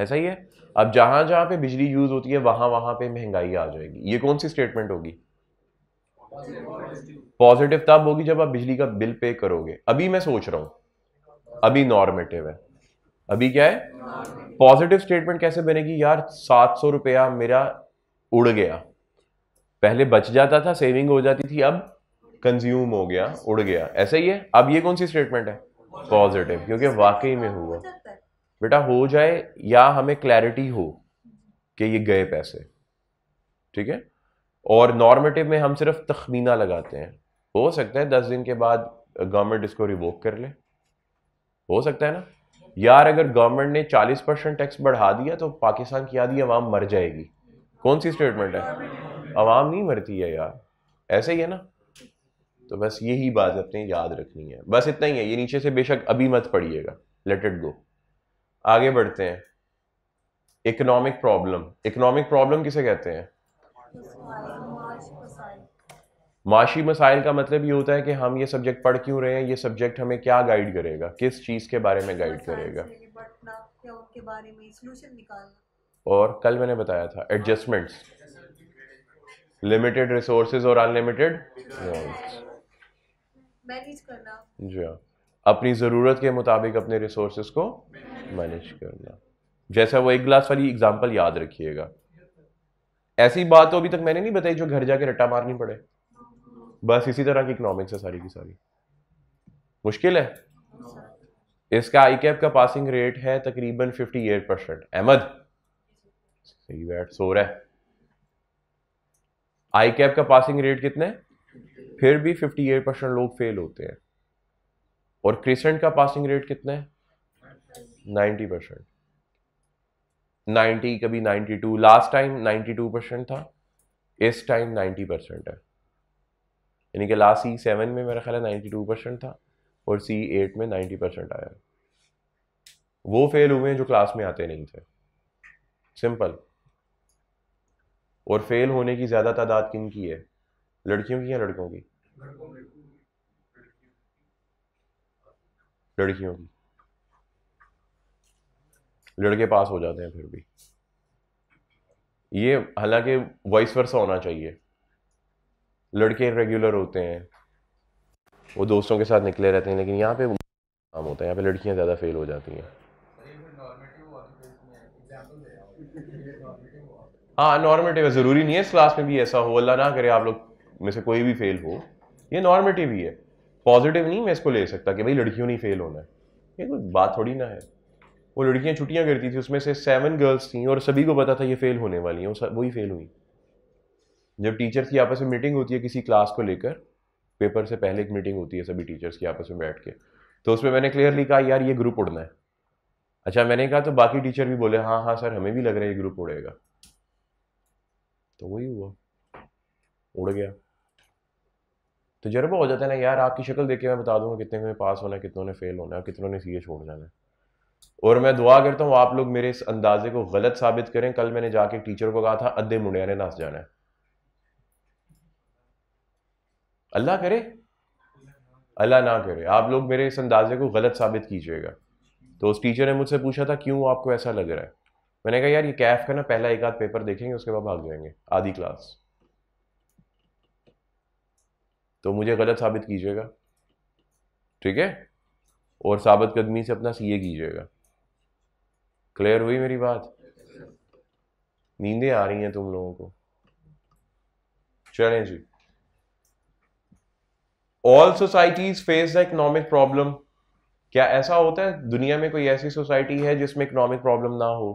ऐसा ही है अब जहां जहाँ पे बिजली यूज़ होती है वहाँ वहां पे महंगाई आ जाएगी ये कौन सी स्टेटमेंट होगी पॉजिटिव तब होगी जब आप बिजली का बिल पे करोगे अभी मैं सोच रहा हूँ अभी नॉर्मेटिव है अभी क्या है पॉजिटिव स्टेटमेंट कैसे बनेगी यार सात सौ रुपया मेरा उड़ गया पहले बच जाता था सेविंग हो जाती थी अब कंज्यूम हो गया उड़ गया ऐसा ही है अब ये कौन सी स्टेटमेंट है पॉजिटिव क्योंकि वाकई में हुआ बेटा हो जाए या हमें क्लैरिटी हो कि ये गए पैसे ठीक है और नॉर्मेटिव में हम सिर्फ तखमीना लगाते हैं हो सकता है दस दिन के बाद गवर्नमेंट इसको रिवोक कर ले हो सकता है ना यार अगर गवर्नमेंट ने 40 परसेंट टैक्स बढ़ा दिया तो पाकिस्तान की आधी आवाम मर जाएगी कौन सी स्टेटमेंट है आवाम नहीं मरती है यार ऐसे ही है ना तो बस यही बात अपने याद रखनी है बस इतना ही है ये नीचे से बेशक अभी मत पढ़िएगा लेट इट गो आगे बढ़ते हैं इकोनॉमिक प्रॉब्लम इकोनॉमिक प्रॉब्लम किसे कहते हैं माशी मसाइल का मतलब ये होता है कि हम ये सब्जेक्ट पढ़ क्यों रहे हैं ये सब्जेक्ट हमें क्या गाइड करेगा किस चीज़ के बारे में गाइड करेगा और कल मैंने बताया था एडजस्टमेंट्स लिमिटेड रिसोर्स और अनलिमिटेड करना जी हाँ अपनी ज़रूरत के मुताबिक अपने रिसोर्स को मैनेज करना जैसा वो एक गिलास वाली एग्जाम्पल याद रखिएगा ऐसी बात तो अभी तक मैंने नहीं बताई जो घर जाके रट्टा मारनी पड़े बस इसी तरह की इकोनॉमिक्स है सारी की सारी मुश्किल है इसका आई कैप का पासिंग रेट है तकरीबन 58 परसेंट अहमद सही बैठ सो रहा है आई कैप का पासिंग रेट कितने फिर भी 58 परसेंट लोग फेल होते हैं और क्रिसेंट का पासिंग रेट कितना है 90 परसेंट 90 कभी 92 लास्ट टाइम 92 परसेंट था इस टाइम 90 परसेंट है यानी कि लास्ट सी सेवन में मेरा ख्याल है नाइन्टी टू परसेंट था और सी एट में नाइन्टी परसेंट आया वो फेल हुए हैं जो क्लास में आते नहीं थे सिंपल और फेल होने की ज़्यादा तादाद किन की है लड़कियों की या लड़कों की लड़कियों की लड़के पास हो जाते हैं फिर भी ये हालांकि वॉइस वर्सा होना चाहिए लड़के रेगुलर होते हैं वो दोस्तों के साथ निकले रहते हैं लेकिन यहाँ पे काम होता है यहाँ पे लड़कियाँ ज़्यादा फेल हो जाती हैं हाँ नॉर्मेटिव है ज़रूरी नहीं है इस क्लास में भी ऐसा हो अल्लाह ना करे आप लोग में से कोई भी फेल हो ये नॉर्मेटिव ही है पॉजिटिव नहीं मैं इसको ले सकता कि भाई लड़कियों नहीं फेल होना है ये कोई बात थोड़ी ना है वो लड़कियाँ छुट्टियाँ करती थी उसमें से सेवन गर्ल्स थी और सभी को पता था ये फेल होने वाली हैं वही फेल हुई जब टीचर्स की आपस में मीटिंग होती है किसी क्लास को लेकर पेपर से पहले एक मीटिंग होती है सभी टीचर्स की आपस में बैठ के तो उसमें मैंने क्लियरली कहा यार ये ग्रुप उड़ना है अच्छा मैंने कहा तो बाकी टीचर भी बोले हाँ हाँ सर हमें भी लग रहा है ये ग्रुप उड़ेगा तो वही हुआ उड़ गया तजर्बा तो हो जाता है ना यार आपकी शक्ल देख के मैं बता दूंगा कितने में पास होना है कितनों ने फेल होना है कितनों ने सी छोड़ जाना है और मैं दुआ करता हूँ आप लोग मेरे इस अंदाजे को गलत साबित करें कल मैंने जाके टीचर को कहा था अधे मुंडिया ने नस जाना है अल्लाह करे अल्लाह ना करे आप लोग मेरे इस अंदाजे को गलत साबित कीजिएगा तो उस टीचर ने मुझसे पूछा था क्यों आपको ऐसा लग रहा है मैंने कहा यार ये कैफ का ना पहला एक आध पेपर देखेंगे उसके बाद भाग जाएंगे आधी क्लास तो मुझे गलत साबित कीजिएगा ठीक है और साबित कदमी से अपना सीए कीजिएगा क्लियर हुई मेरी बात नींदें आ रही हैं तुम लोगों को चलें जी all societies face the economic problem क्या ऐसा होता है दुनिया में कोई ऐसी सोसाइटी है जिसमें इकोनॉमिक प्रॉब्लम ना हो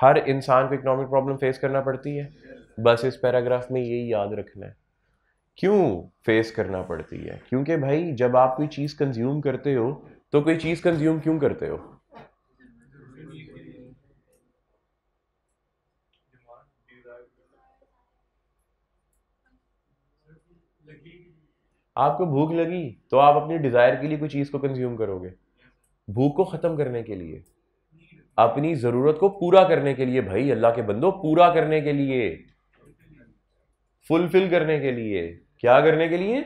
हर इंसान को इकोनॉमिक प्रॉब्लम फेस करना पड़ती है बस इस पैराग्राफ में यही याद रखना है क्यों फेस करना पड़ती है क्योंकि भाई जब आप कोई चीज़ कंज्यूम करते हो तो कोई चीज़ कंज्यूम क्यों करते हो आपको भूख लगी तो आप अपनी डिज़ायर के लिए कोई चीज़ को कंज्यूम करोगे भूख को ख़त्म करने के लिए अपनी ज़रूरत को पूरा करने के लिए भाई अल्लाह के बंदो पूरा करने के लिए फुलफिल करने के लिए क्या करने के लिए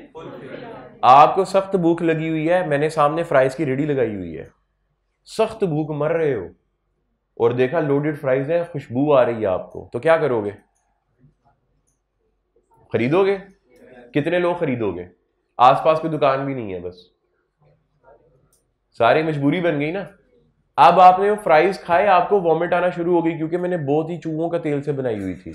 आपको सख्त भूख लगी हुई है मैंने सामने फ्राइज की रेडी लगाई हुई है सख्त भूख मर रहे हो और देखा लोडेड फ्राइज है खुशबू आ रही है आपको तो क्या करोगे खरीदोगे कितने लोग खरीदोगे आसपास कोई दुकान भी नहीं है बस सारी मजबूरी बन गई ना अब आपने वो फ्राइज खाए आपको वॉमिट आना शुरू हो गई क्योंकि मैंने बहुत ही चूहों का तेल से बनाई हुई थी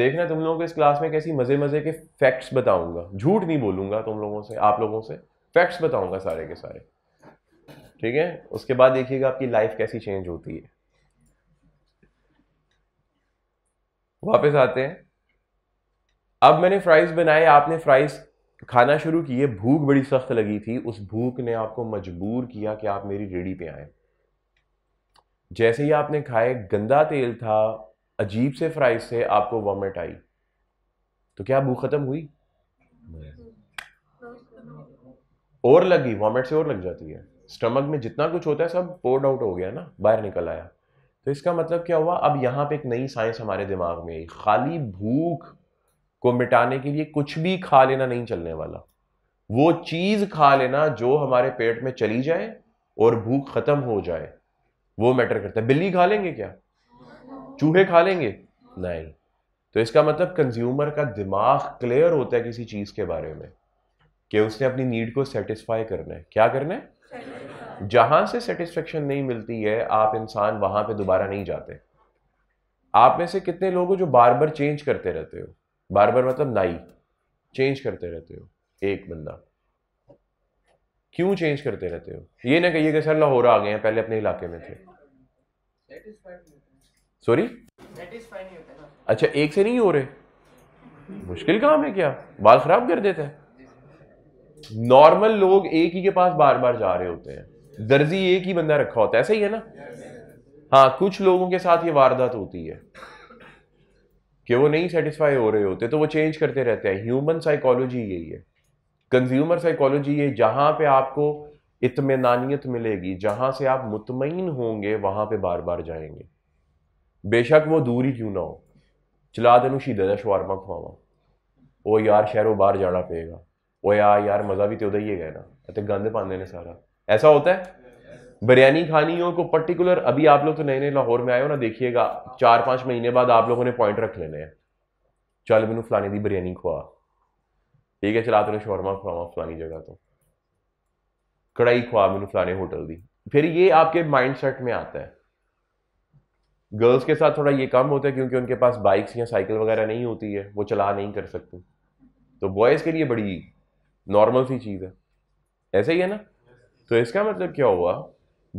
देखना तुम लोगों को इस क्लास में कैसी मजे मजे के फैक्ट्स बताऊंगा झूठ नहीं बोलूंगा तुम लोगों से आप लोगों से फैक्ट्स बताऊंगा सारे के सारे ठीक है उसके बाद देखिएगा आपकी लाइफ कैसी चेंज होती है वापस आते हैं अब मैंने फ्राइज़ बनाए आपने फ्राइज़ खाना शुरू किए भूख बड़ी सख्त लगी थी उस भूख ने आपको मजबूर किया कि आप मेरी रेडी पे आए जैसे ही आपने खाए गंदा तेल था अजीब से फ्राइज से आपको वॉमिट आई तो क्या भूख खत्म हुई और लगी वॉमिट से और लग जाती है स्टमक में जितना कुछ होता है सब पोर्ड आउट हो गया ना बाहर निकल आया तो इसका मतलब क्या हुआ अब यहाँ पे एक नई साइंस हमारे दिमाग में आई खाली भूख को मिटाने के लिए कुछ भी खा लेना नहीं चलने वाला वो चीज खा लेना जो हमारे पेट में चली जाए और भूख खत्म हो जाए वो मैटर करता है बिल्ली खा लेंगे क्या चूहे खा लेंगे नहीं तो इसका मतलब कंज्यूमर का दिमाग क्लियर होता है किसी चीज के बारे में कि उसने अपनी नीड को सेटिस्फाई करना है क्या करना है जहां से सेटिस्फेक्शन नहीं मिलती है आप इंसान वहां पे दोबारा नहीं जाते आप में से कितने लोग हो जो बार बार चेंज करते रहते हो बार बार मतलब नाई चेंज करते रहते हो एक बंदा क्यों चेंज करते रहते हो ये ना कि सर लाहौर आ गए हैं पहले अपने इलाके में थे सॉरी अच्छा एक से नहीं हो रहे मुश्किल काम है क्या बाल खराब कर देते हैं नॉर्मल लोग एक ही के पास बार बार जा रहे होते हैं दर्जी एक ही बंदा रखा होता है ऐसा ही है ना हाँ कुछ लोगों के साथ ये वारदात होती है कि वो नहीं सेटिस्फाई हो रहे होते तो वो चेंज करते रहते हैं ह्यूमन साइकोलॉजी यही है कंज्यूमर साइकोलॉजी ये जहाँ पे आपको इतमानियत मिलेगी जहाँ से आप मुतमिन होंगे वहाँ पे बार बार जाएंगे बेशक वो दूर ही क्यों ना हो चला तेन शहीदा का शवारमा खवावा वो यार शहरों बाहर जाना पेगा वो यार यार मज़ा भी तो उदा ही है ना अत गंद ਪਾਉਂਦੇ ਨੇ ਸਾਰਾ ਐਸਾ ਹੁੰਦਾ बिरयानी खानी हो को पर्टिकुलर अभी आप लोग तो नए नए लाहौर में आए हो ना देखिएगा चार पाँच महीने बाद आप लोगों ने पॉइंट रख लेने हैं चल मैनू फलाने दी बिरयानी खुआ ठीक है चला तो शौरमा खुआवा फलानी जगह तो कढ़ाई खुआ मैनू फलाने होटल दी फिर ये आपके माइंड सेट में आता है गर्ल्स के साथ थोड़ा ये कम होता है क्योंकि उनके पास बाइक्स या साइकिल वगैरह नहीं होती है वो चला नहीं कर सकती तो बॉयज़ के लिए बड़ी नॉर्मल सी चीज़ है ऐसे ही है ना तो इसका मतलब क्या हुआ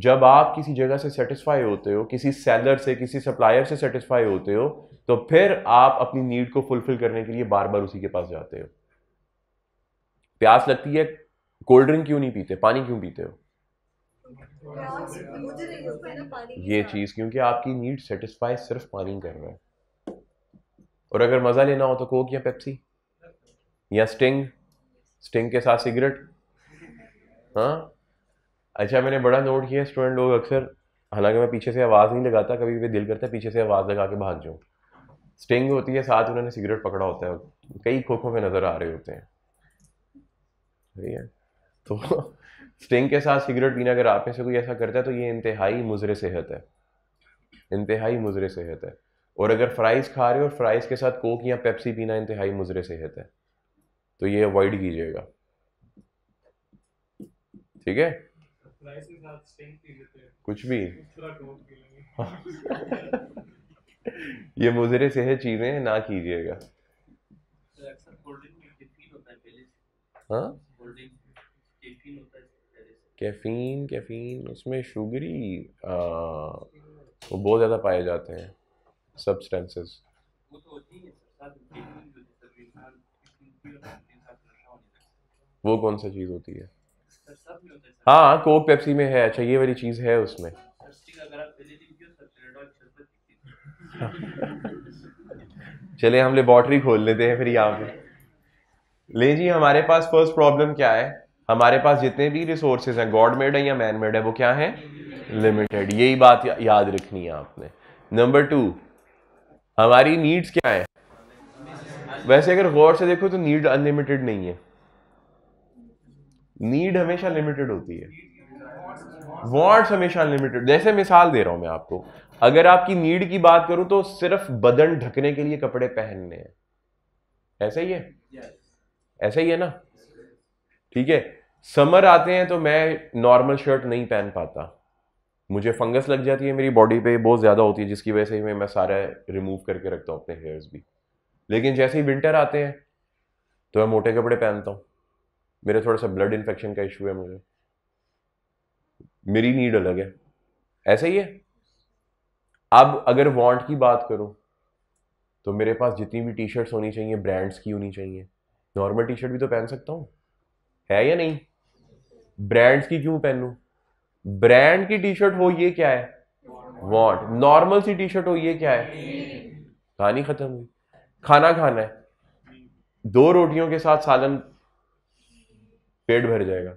जब आप किसी जगह से सेटिस्फाई होते हो किसी सेलर से किसी सप्लायर से सेटिस्फाई होते हो तो फिर आप अपनी नीड को फुलफिल करने के लिए बार बार उसी के पास जाते हो प्यास लगती है कोल्ड ड्रिंक क्यों नहीं पीते पानी क्यों पीते हो ये चीज क्योंकि आपकी नीड सेटिस्फाई सिर्फ पानी कर रहा है और अगर मजा लेना हो तो कोक या पेप्सी या स्टिंग स्टिंग के साथ सिगरेट हाँ अच्छा मैंने बड़ा नोट किया स्टूडेंट लोग अक्सर हालांकि मैं पीछे से आवाज़ नहीं लगाता कभी भी दिल करता है पीछे से आवाज़ लगा के भाग जाऊँ स्टिंग होती है साथ उन्होंने सिगरेट पकड़ा होता है कई खोखों में नज़र आ रहे होते हैं ठीक है तो स्टिंग के साथ सिगरेट पीना अगर आप में से कोई ऐसा करता है तो ये इंतहाई मुजर सेहत है इंतहाई मुजर सेहत है और अगर फ्राइज़ खा रहे हो और फ्राइज़ के साथ कोक या पेप्सी पीना इंतहाई मुजर सेहत है तो ये अवॉइड कीजिएगा ठीक है कुछ भी ये मुजरे से है चीजें ना कीजिएगा कैफीन कैफीन हाँ? उसमें शुगरी वो बहुत ज़्यादा पाए जाते हैं तो सब्सटेंसेस वो कौन सा चीज़ होती है हाँ कोक पेप्सी में है अच्छा ये वाली चीज़ है उसमें चले हम लेबॉटरी खोल लेते हैं फिर यहाँ पे ले जी हमारे पास फर्स्ट प्रॉब्लम क्या है हमारे पास जितने भी रिसोर्सेज हैं गॉड मेड है या मैन मेड है वो क्या है लिमिटेड यही बात या, याद रखनी है आपने नंबर टू हमारी नीड्स क्या है वैसे अगर गौर से देखो तो नीड अनलिमिटेड नहीं है नीड हमेशा लिमिटेड होती है वॉन्ट्स हमेशा लिमिटेड जैसे मिसाल दे रहा हूं मैं आपको अगर आपकी नीड की बात करूं तो सिर्फ बदन ढकने के लिए कपड़े पहनने हैं ऐसा ही है ऐसा ही है ना ठीक है समर आते हैं तो मैं नॉर्मल शर्ट नहीं पहन पाता मुझे फंगस लग जाती है मेरी बॉडी पे बहुत ज़्यादा होती है जिसकी वजह से मैं, मैं सारा रिमूव करके रखता हूँ अपने हेयर्स भी लेकिन जैसे ही विंटर आते हैं तो मैं मोटे कपड़े पहनता हूँ मेरा थोड़ा सा ब्लड इन्फेक्शन का इशू है मुझे मेरी नीड अलग है ऐसा ही है अब अगर वांट की बात करूं तो मेरे पास जितनी भी टी शर्ट्स होनी चाहिए ब्रांड्स की होनी चाहिए नॉर्मल टी शर्ट भी तो पहन सकता हूँ है या नहीं ब्रांड्स की क्यों पहनूं ब्रांड की टी शर्ट हो ये क्या है वॉन्ट नॉर्मल सी टी शर्ट हो ये क्या है कहानी खत्म हुई खाना खाना है दो रोटियों के साथ सालन पेट भर जाएगा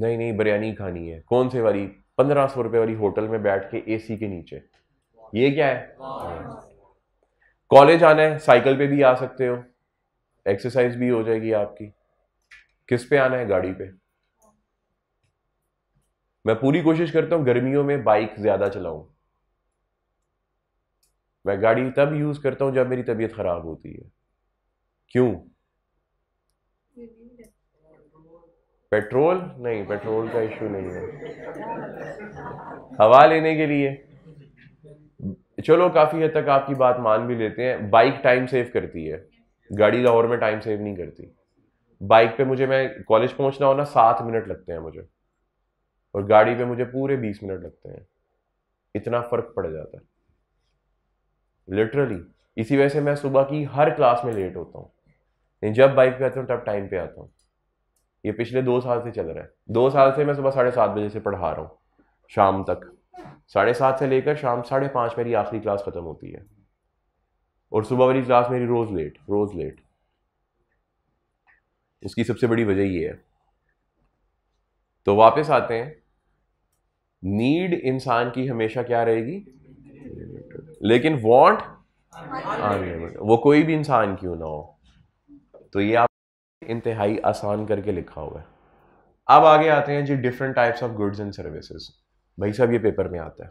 नहीं नहीं बिरयानी खानी है कौन से वाली पंद्रह सौ रुपये वाली होटल में बैठ के ए के नीचे ये क्या है कॉलेज आना है साइकिल पे भी आ सकते हो एक्सरसाइज भी हो जाएगी आपकी किस पे आना है गाड़ी पे मैं पूरी कोशिश करता हूं गर्मियों में बाइक ज्यादा चलाऊं मैं गाड़ी तब यूज करता हूं जब मेरी तबीयत खराब होती है क्यों पेट्रोल नहीं पेट्रोल का इशू नहीं है हवा लेने के लिए चलो काफ़ी हद तक आपकी बात मान भी लेते हैं बाइक टाइम सेव करती है गाड़ी लाहौर में टाइम सेव नहीं करती बाइक पे मुझे मैं कॉलेज पहुंचना होना सात मिनट लगते हैं मुझे और गाड़ी पे मुझे पूरे बीस मिनट लगते हैं इतना फ़र्क पड़ जाता है लिटरली इसी वजह से मैं सुबह की हर क्लास में लेट होता हूँ जब बाइक पे आता हूँ तब टाइम पे आता हूँ ये पिछले दो साल से चल रहा है दो साल से मैं सुबह साढ़े सात बजे से पढ़ा रहा हूँ शाम तक साढ़े सात से लेकर शाम साढ़े पाँच मेरी आखिरी क्लास ख़त्म होती है और सुबह वाली क्लास मेरी रोज़ लेट रोज़ लेट इसकी सबसे बड़ी वजह ये है तो वापस आते हैं नीड इंसान की हमेशा क्या रहेगी लेकिन वांट वो कोई भी इंसान क्यों ना हो तो ये आप इंतहाई आसान करके लिखा हुआ है अब आगे आते हैं जी different types of goods and services भाई साहब ये पेपर में आता है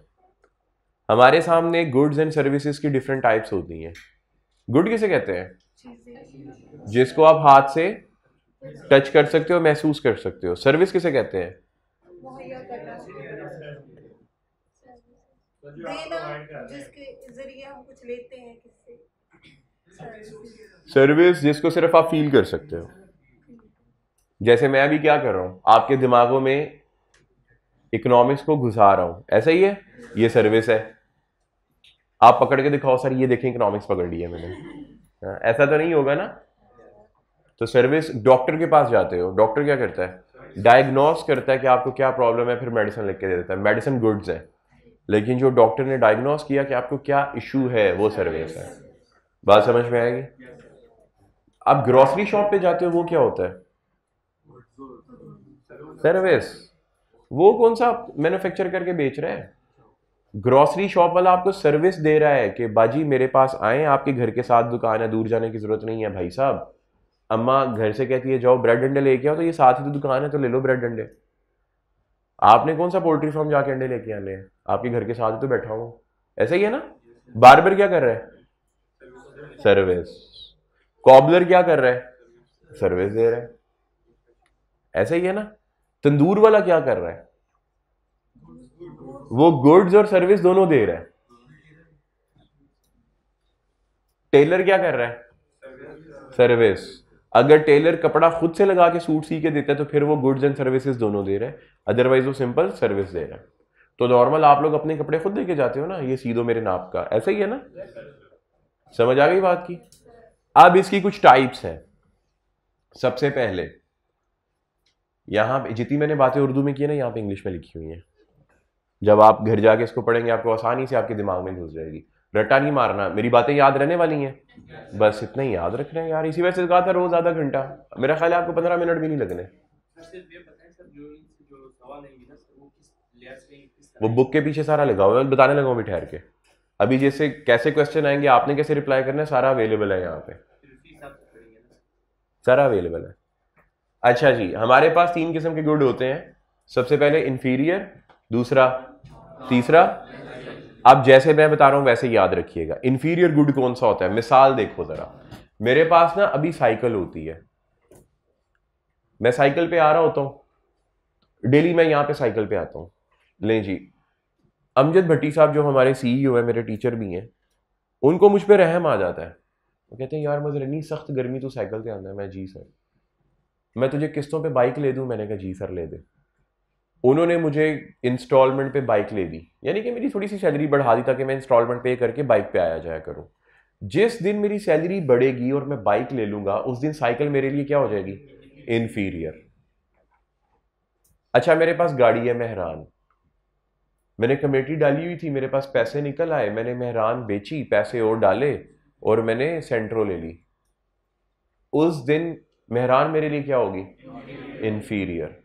हमारे सामने गुड्स एंड सर्विसेज की डिफरेंट टाइप्स होती हैं गुड किसे कहते हैं जिसको आप हाथ से टच कर सकते हो महसूस कर सकते हो सर्विस किसे कहते हैं जिसके जरिए हम कुछ लेते हैं किससे सर्विस जिसको सिर्फ आप फील कर सकते हो जैसे मैं अभी क्या कर रहा हूँ आपके दिमागों में इकोनॉमिक्स को घुसा रहा हूँ ऐसा ही है ये सर्विस है आप पकड़ के दिखाओ सर ये देखें इकोनॉमिक्स पकड़ लिया मैंने हाँ, ऐसा तो नहीं होगा ना तो सर्विस डॉक्टर के पास जाते हो डॉक्टर क्या करता है डायग्नोस करता है कि आपको क्या प्रॉब्लम है फिर मेडिसिन लिख के दे देता है मेडिसिन गुड्स है लेकिन जो डॉक्टर ने डायग्नोस किया कि आपको क्या इशू है वो सर्विस है बात समझ में आएगी आप ग्रोसरी शॉप पे जाते हो वो क्या होता है सर्विस वो कौन सा मैन्युफैक्चर करके बेच रहे हैं ग्रोसरी शॉप वाला आपको सर्विस दे रहा है कि बाजी मेरे पास आए आपके घर के साथ दुकान है दूर जाने की जरूरत नहीं है भाई साहब अम्मा घर से कहती है जाओ ब्रेड अंडे लेके आओ तो ये साथ ही तो दुकान है तो ले लो ब्रेड अंडे आपने कौन सा पोल्ट्री फार्म जाके अंडे लेके आने हैं आपके घर के साथ तो बैठा हूँ ऐसा ही है ना बार बार क्या कर रहे हैं सर्विस कॉबलर क्या कर रहा है सर्विस दे रहा है ऐसा ही है ना तंदूर वाला क्या कर रहा है वो गुड्स और सर्विस दोनों दे रहा है टेलर क्या कर रहा है सर्विस अगर टेलर कपड़ा खुद से लगा के सूट सी के देता है तो फिर वो गुड्स एंड सर्विसेज दोनों दे रहा है अदरवाइज वो सिंपल सर्विस दे रहा है तो नॉर्मल आप लोग अपने कपड़े खुद देके जाते हो ना ये सीधो मेरे नाप का ऐसा ही है ना समझ आ गई बात की अब इसकी कुछ टाइप्स हैं सबसे पहले यहां जितनी मैंने बातें उर्दू में की है ना यहाँ पे इंग्लिश में लिखी हुई हैं जब आप घर जाके इसको पढ़ेंगे आपको आसानी से आपके दिमाग में घुस जाएगी रट्टा नहीं मारना मेरी बातें याद रहने वाली हैं बस इतना ही याद रखना है यार इसी वजह से कहा था रोज आधा घंटा मेरा ख्याल है आपको पंद्रह मिनट भी नहीं लगने वो बुक के पीछे सारा लगा हुआ है बताने लगा हूँ ठहर के अभी जैसे कैसे क्वेश्चन आएंगे आपने कैसे रिप्लाई करना है सारा अवेलेबल है यहाँ पे सारा अवेलेबल है अच्छा जी हमारे पास तीन किस्म के गुड होते हैं सबसे पहले इन्फीरियर दूसरा तीसरा आप जैसे मैं बता रहा हूँ वैसे याद रखिएगा इन्फीरियर गुड कौन सा होता है मिसाल देखो ज़रा मेरे पास ना अभी साइकिल होती है मैं साइकिल पे आ रहा होता हूँ डेली मैं यहाँ पे साइकिल पे आता हूँ ले जी अमजद भट्टी साहब जो हमारे सीईओ e है मेरे टीचर भी हैं उनको मुझ पर रहम आ जाता है वो कहते हैं यार मजर इतनी सख्त गर्मी तो साइकिल पर आना है मैं जी सर मैं तुझे किस्तों पे बाइक ले दूँ मैंने कहा जी सर ले दे उन्होंने मुझे इंस्टॉलमेंट पे बाइक ले दी यानी कि मेरी थोड़ी सी सैलरी बढ़ा दी ताकि मैं इंस्टॉलमेंट पे करके बाइक पे आया जाया करूँ जिस दिन मेरी सैलरी बढ़ेगी और मैं बाइक ले लूँगा उस दिन साइकिल मेरे लिए क्या हो जाएगी इन्फीरियर अच्छा मेरे पास गाड़ी है मेहरान मैंने कमेटी डाली हुई थी मेरे पास पैसे निकल आए मैंने मेहरान बेची पैसे और डाले और मैंने सेंट्रो ले ली उस दिन मेहरान मेरे लिए क्या होगी इन्फीरियर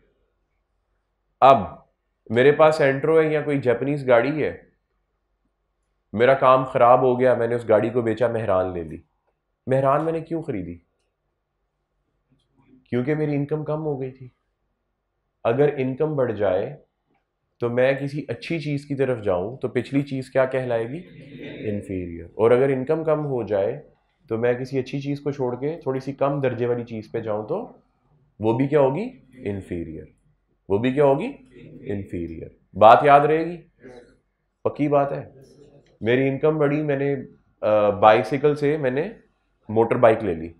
अब मेरे पास सेंट्रो है या कोई जैपनीज गाड़ी है मेरा काम खराब हो गया मैंने उस गाड़ी को बेचा मेहरान ले ली मेहरान मैंने क्यों खरीदी क्योंकि मेरी इनकम कम हो गई थी अगर इनकम बढ़ जाए तो मैं किसी अच्छी चीज़ की तरफ जाऊँ तो पिछली चीज़ क्या कहलाएगी इन्फीरियर और अगर इनकम कम हो जाए तो मैं किसी अच्छी चीज़ को छोड़ के थोड़ी सी कम दर्जे वाली चीज़ पे जाऊँ तो वो भी क्या होगी इन्फीरियर वो भी क्या होगी इन्फीरियर बात याद रहेगी पक्की बात है मेरी इनकम बढ़ी मैंने बाइसिकल से मैंने मोटर बाइक ले ली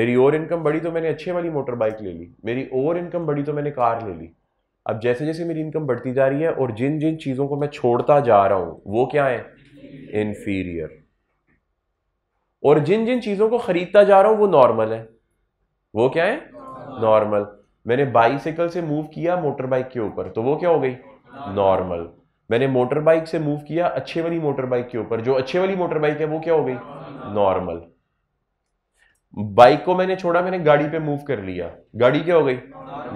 मेरी और इनकम बढ़ी तो मैंने अच्छे वाली मोटर बाइक ले ली मेरी और इनकम बढ़ी तो मैंने कार ले ली अब जैसे जैसे मेरी इनकम बढ़ती जा रही है और जिन जिन चीज़ों को मैं छोड़ता जा रहा हूँ वो क्या है इन्फीरियर और जिन जिन चीज़ों को ख़रीदता जा रहा हूँ वो नॉर्मल है वो क्या है नॉर्मल मैंने बाईसाइकिल से मूव किया मोटर बाइक के ऊपर तो वो क्या हो गई नॉर्मल मैंने मोटर बाइक से मूव किया अच्छे वाली मोटर बाइक के ऊपर जो अच्छे वाली मोटर बाइक है वो क्या हो गई नॉर्मल बाइक को मैंने छोड़ा मैंने गाड़ी पे मूव कर लिया गाड़ी क्या हो गई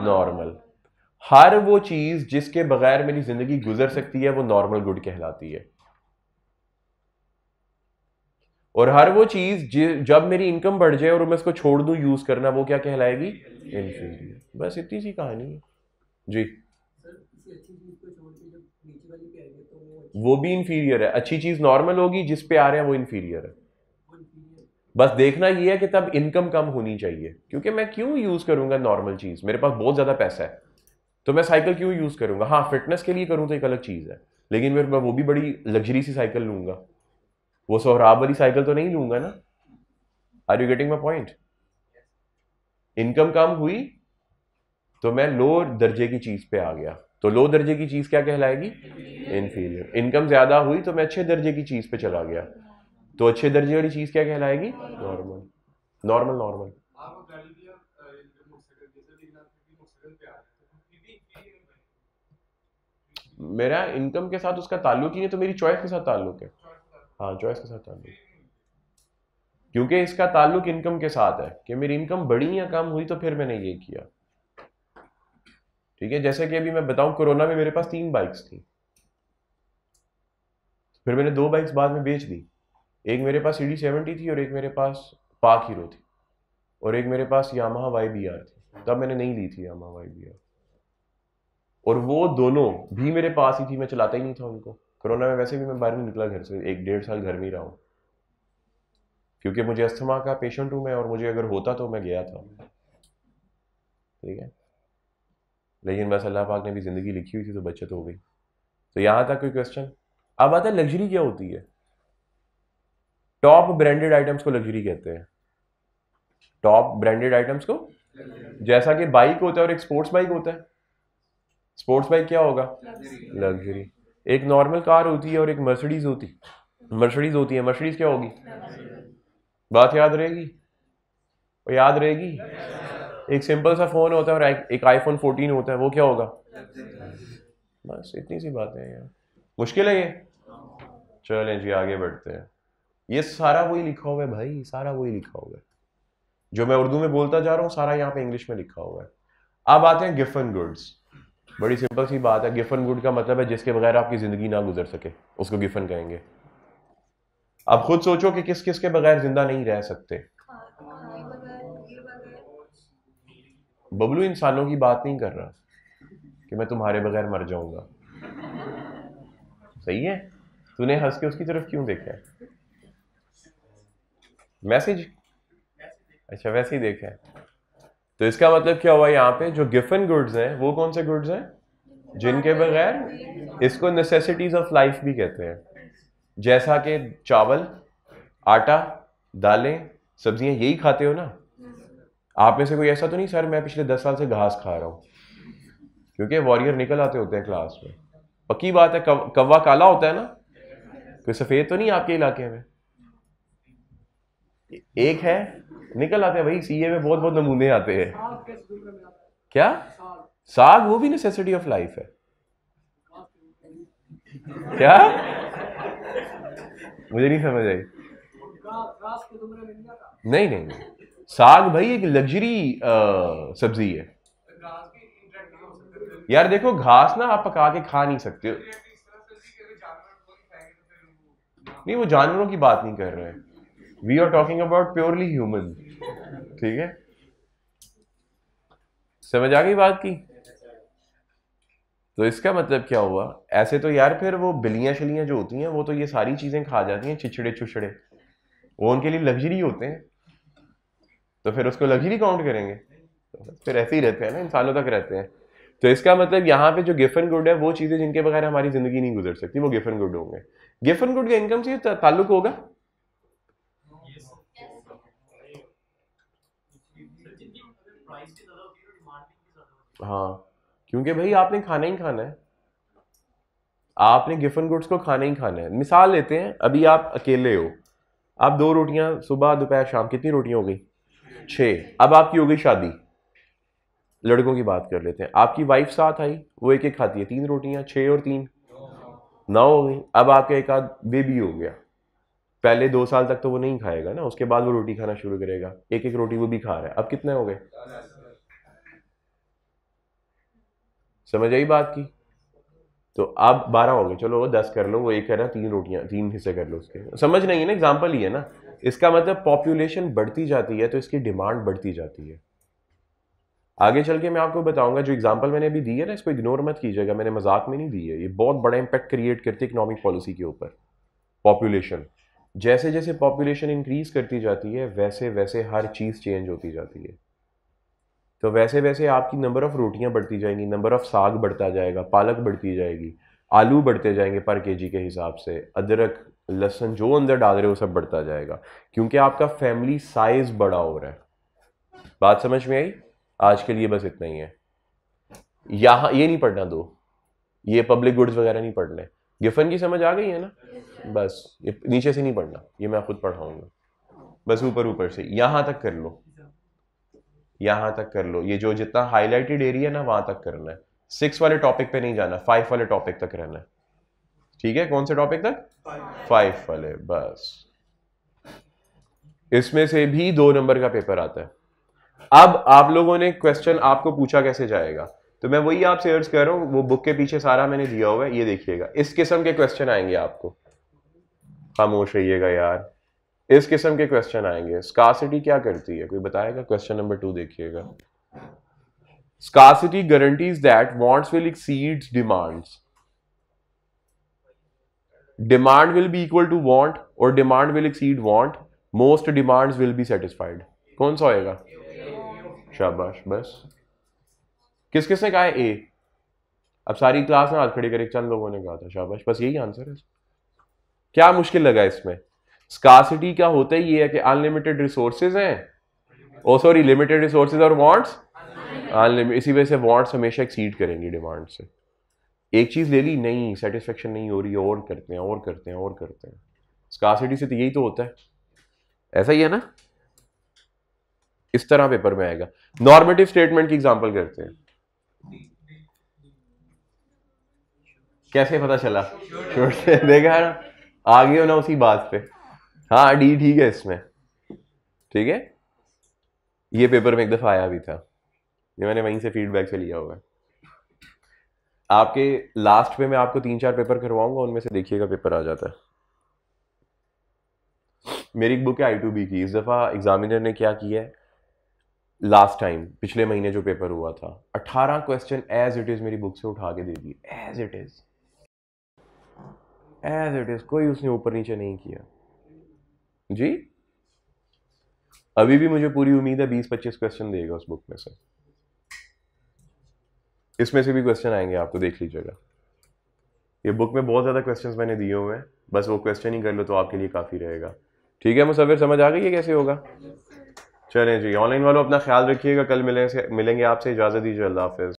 नॉर्मल हर वो चीज जिसके बगैर मेरी जिंदगी गुजर सकती है वो नॉर्मल गुड कहलाती है और हर वो चीज जब मेरी इनकम बढ़ जाए और मैं इसको छोड़ दूं यूज करना वो क्या कहलाएगी इनफीरियर बस इतनी सी कहानी है जी वो भी इंफीरियर है अच्छी चीज नॉर्मल होगी जिस पे आ रहे हैं वो इंफीरियर है बस देखना ये है कि तब इनकम कम होनी चाहिए क्योंकि मैं क्यों यूज करूंगा नॉर्मल चीज मेरे पास बहुत ज्यादा पैसा है तो मैं साइकिल क्यों यूज़ करूंगा हाँ फिटनेस के लिए करूँ तो एक अलग चीज़ है लेकिन फिर मैं वो भी बड़ी लग्जरी सी साइकिल लूंगा वो सोहराब वाली साइकिल तो नहीं लूंगा ना are you getting my point income कम हुई तो मैं लो दर्जे की चीज़ पे आ गया तो लो दर्जे की चीज़ क्या कहलाएगी इनफीरियर इनकम ज़्यादा हुई तो मैं अच्छे दर्जे की चीज़ पे चला गया तो अच्छे दर्जे वाली चीज़ क्या कहलाएगी नॉर्मल नॉर्मल नॉर्मल मेरा इनकम के साथ उसका ताल्लुक ही नहीं तो मेरी चॉइस के साथ ताल्लुक है हाँ चॉइस के साथ ताल्लुक क्योंकि इसका ताल्लुक इनकम के साथ है कि मेरी इनकम बड़ी या कम हुई तो फिर मैंने ये किया ठीक है जैसे कि अभी मैं बताऊं कोरोना में मेरे पास तीन बाइक्स थी फिर मैंने दो बाइक्स बाद में बेच दी एक मेरे पास सी डी सेवेंटी थी और एक मेरे पास पाक हीरो थी और एक मेरे पास यामा वाई बी आर थी तब मैंने नहीं ली थी यामा वाई बी आर और वो दोनों भी मेरे पास ही थी मैं चलाता ही नहीं था उनको कोरोना में वैसे भी मैं बाहर नहीं निकला घर से एक डेढ़ साल घर में ही रहा हूँ क्योंकि मुझे अस्थमा का पेशेंट हूँ मैं और मुझे अगर होता तो मैं गया था ठीक है लेकिन बस अल्लाह पाक ने भी ज़िंदगी लिखी हुई थी तो बचत हो गई तो यहाँ तक कोई क्वेश्चन अब आता है लग्जरी क्या होती है टॉप ब्रांडेड आइटम्स को लग्जरी कहते हैं टॉप ब्रांडेड आइटम्स को जैसा कि बाइक होता है और एक स्पोर्ट्स बाइक होता है स्पोर्ट्स बाइक क्या होगा लग्जरी एक नॉर्मल कार होती है और एक मर्सडीज होती मर्सडीज होती है मर्सडीज क्या होगी बात याद रहेगी और याद रहेगी एक सिंपल सा फ़ोन होता है और एक आईफोन 14 होता है वो क्या होगा बस इतनी सी बातें हैं यार मुश्किल है ये चलें जी आगे बढ़ते हैं ये सारा वही लिखा हुआ है भाई सारा वही लिखा हुआ है जो मैं उर्दू में बोलता जा रहा हूँ सारा यहाँ पे इंग्लिश में लिखा हुआ है अब आते हैं गिफन गुड्स बड़ी सिंपल सी बात है गिफन गुड का मतलब है जिसके बगैर आपकी ज़िंदगी ना गुजर सके उसको गिफन कहेंगे अब खुद सोचो कि किस किस के बगैर ज़िंदा नहीं रह सकते बबलू इंसानों की बात नहीं कर रहा कि मैं तुम्हारे बगैर मर जाऊंगा सही है तूने हंस के उसकी तरफ क्यों देखा है मैसेज अच्छा वैसे ही देखा है तो इसका मतलब क्या हुआ यहाँ पे जो गिफन गुड्स हैं वो कौन से गुड्स हैं जिनके बगैर इसको नेसेसिटीज ऑफ लाइफ भी कहते हैं जैसा कि चावल आटा दालें सब्जियां यही खाते हो ना आप में से कोई ऐसा तो नहीं सर मैं पिछले दस साल से घास खा रहा हूँ क्योंकि वॉरियर निकल आते होते हैं क्लास में पक्की बात है कव, कौवा काला होता है ना कोई सफेद तो नहीं आपके इलाके में एक है निकल आते हैं भाई सीए में बहुत बहुत नमूने आते हैं क्या साग वो भी नेसेसिटी ऑफ लाइफ है क्या मुझे नहीं समझ आई नहीं नहीं साग भाई एक लग्जरी सब्जी है यार देखो घास ना आप पका के खा नहीं सकते हो तो नहीं वो जानवरों की बात नहीं कर रहे हैं we are talking about purely human ठीक है समझ आ गई बात की तो इसका मतलब क्या हुआ ऐसे तो यार फिर वो बिलियां शिलियां जो होती हैं वो तो ये सारी चीजें खा जाती हैं छिछड़े छुछड़े वो उनके लिए लग्जरी होते हैं तो फिर उसको लग्जरी काउंट करेंगे तो फिर ऐसे ही रहते हैं ना इंसानों तक रहते हैं तो इसका मतलब यहाँ पे जो गिफन गुड है वो चीजें जिनके बगैर हमारी जिंदगी नहीं गुजर सकती वो गिफन गुड होंगे गिफन गुड का इनकम से ताल्लुक होगा हाँ क्योंकि भाई आपने खाना ही खाना है आपने गिफन गुड्स को खाना ही खाना है मिसाल लेते हैं अभी आप अकेले हो आप दो रोटियां सुबह दोपहर शाम कितनी रोटियां हो गई छः अब आपकी हो गई शादी लड़कों की बात कर लेते हैं आपकी वाइफ साथ आई वो एक एक खाती है तीन रोटियां छः और तीन नौ हो गई अब आपका एक आध बेबी हो गया पहले दो साल तक तो वो नहीं खाएगा ना उसके बाद वो रोटी खाना शुरू करेगा एक एक रोटी वो भी खा रहा है अब कितने हो गए समझ आई बात की तो आप बारह हो गए चलो दस कर लो वो एक है ना तीन रोटियां तीन हिस्से कर लो उसके समझ नहीं है ना एग्जाम्पल ही है ना इसका मतलब पॉपुलेशन बढ़ती जाती है तो इसकी डिमांड बढ़ती जाती है आगे चल के मैं आपको बताऊंगा जो एग्जाम्पल मैंने अभी दी है ना इसको इग्नोर मत कीजिएगा मैंने मजाक में नहीं दी है ये बहुत बड़ा इंपैक्ट क्रिएट करती है इकोनॉमिक पॉलिसी के ऊपर पॉपुलेशन जैसे जैसे पॉपुलेशन इंक्रीज करती जाती है वैसे वैसे हर चीज़ चेंज होती जाती है तो वैसे वैसे आपकी नंबर ऑफ़ रोटियाँ बढ़ती जाएंगी नंबर ऑफ़ साग बढ़ता जाएगा पालक बढ़ती जाएगी आलू बढ़ते जाएंगे पर के के हिसाब से अदरक लहसन जो अंदर डाल रहे हो सब बढ़ता जाएगा क्योंकि आपका फैमिली साइज बड़ा हो रहा है बात समझ में आई आज के लिए बस इतना ही है यहाँ ये नहीं पढ़ना दो ये पब्लिक गुड्स वगैरह नहीं पढ़ने गिफन की समझ आ गई है ना बस ये नीचे से नहीं पढ़ना ये मैं खुद पढ़ाऊंगा बस ऊपर ऊपर से यहाँ तक कर लो यहां तक कर लो ये जो जितना हाईलाइटेड एरिया ना वहां तक करना है सिक्स वाले टॉपिक पे नहीं जाना फाइव वाले टॉपिक तक रहना है ठीक है कौन से टॉपिक तक फाइव वाले बस इसमें से भी दो नंबर का पेपर आता है अब आप लोगों ने क्वेश्चन आपको पूछा कैसे जाएगा तो मैं वही आपसे अर्ज कर रहा हूं वो बुक के पीछे सारा मैंने दिया हुआ है ये देखिएगा इस किस्म के क्वेश्चन आएंगे आपको खामोश रहिएगा यार इस किस्म के क्वेश्चन आएंगे स्कासिटी क्या करती है कोई बताएगा क्वेश्चन नंबर टू देखिएगा scarcity guarantees that wants will exceed demands demand will be equal to want और demand will exceed want most demand will be satisfied कौन सा होएगा शाबाश बस किस किस ने कहा है ए अब सारी क्लास में हाथ खड़े करे चंद लोगों ने कहा था शाबाश बस यही आंसर है क्या मुश्किल लगा इसमें स्कासिटी का होता ही ये है कि अनलिमिटेड रिसोर्सेज हैं ओ सॉरी लिमिटेड रिसोर्सेज और वॉन्ट्स अनलिमिटेड इसी वजह से वॉन्ट्स हमेशा एक्सीड करेंगी डिमांड से एक चीज़ ले ली नहीं सेटिस्फेक्शन नहीं हो रही और करते हैं और करते हैं और करते हैं स्कासिटी से तो यही तो होता है ऐसा ही है ना इस तरह पेपर में आएगा नॉर्मेटिव स्टेटमेंट की एग्जाम्पल करते हैं कैसे पता चला देखा ना आगे हो ना उसी बात पे हाँ डी ठीक है इसमें ठीक है ये पेपर में एक दफ़ा आया भी था ये मैंने वहीं से फीडबैक से लिया हुआ है आपके लास्ट में मैं आपको तीन चार पेपर करवाऊंगा उनमें से देखिएगा पेपर आ जाता है मेरी एक बुक है आई टू बी की इस दफ़ा एग्जामिनर ने क्या किया है लास्ट टाइम पिछले महीने जो पेपर हुआ था अठारह क्वेश्चन एज इट इज़ मेरी बुक से उठा के दे दिए as it is as it is कोई उसने ऊपर नीचे नहीं किया जी अभी भी मुझे पूरी उम्मीद है बीस पच्चीस क्वेश्चन देगा उस बुक में से इसमें से भी क्वेश्चन आएंगे आप तो देख लीजिएगा ये बुक में बहुत ज़्यादा क्वेश्चंस मैंने दिए हुए हैं बस वो क्वेश्चन ही कर लो तो आपके लिए काफ़ी रहेगा ठीक है मुसविर समझ आ गई है कैसे होगा चलें जी ऑनलाइन वालों अपना ख्याल रखिएगा कल मिलेंगे मिलेंगे आपसे इजाज़त दीजिए अल्लाह हाफिज़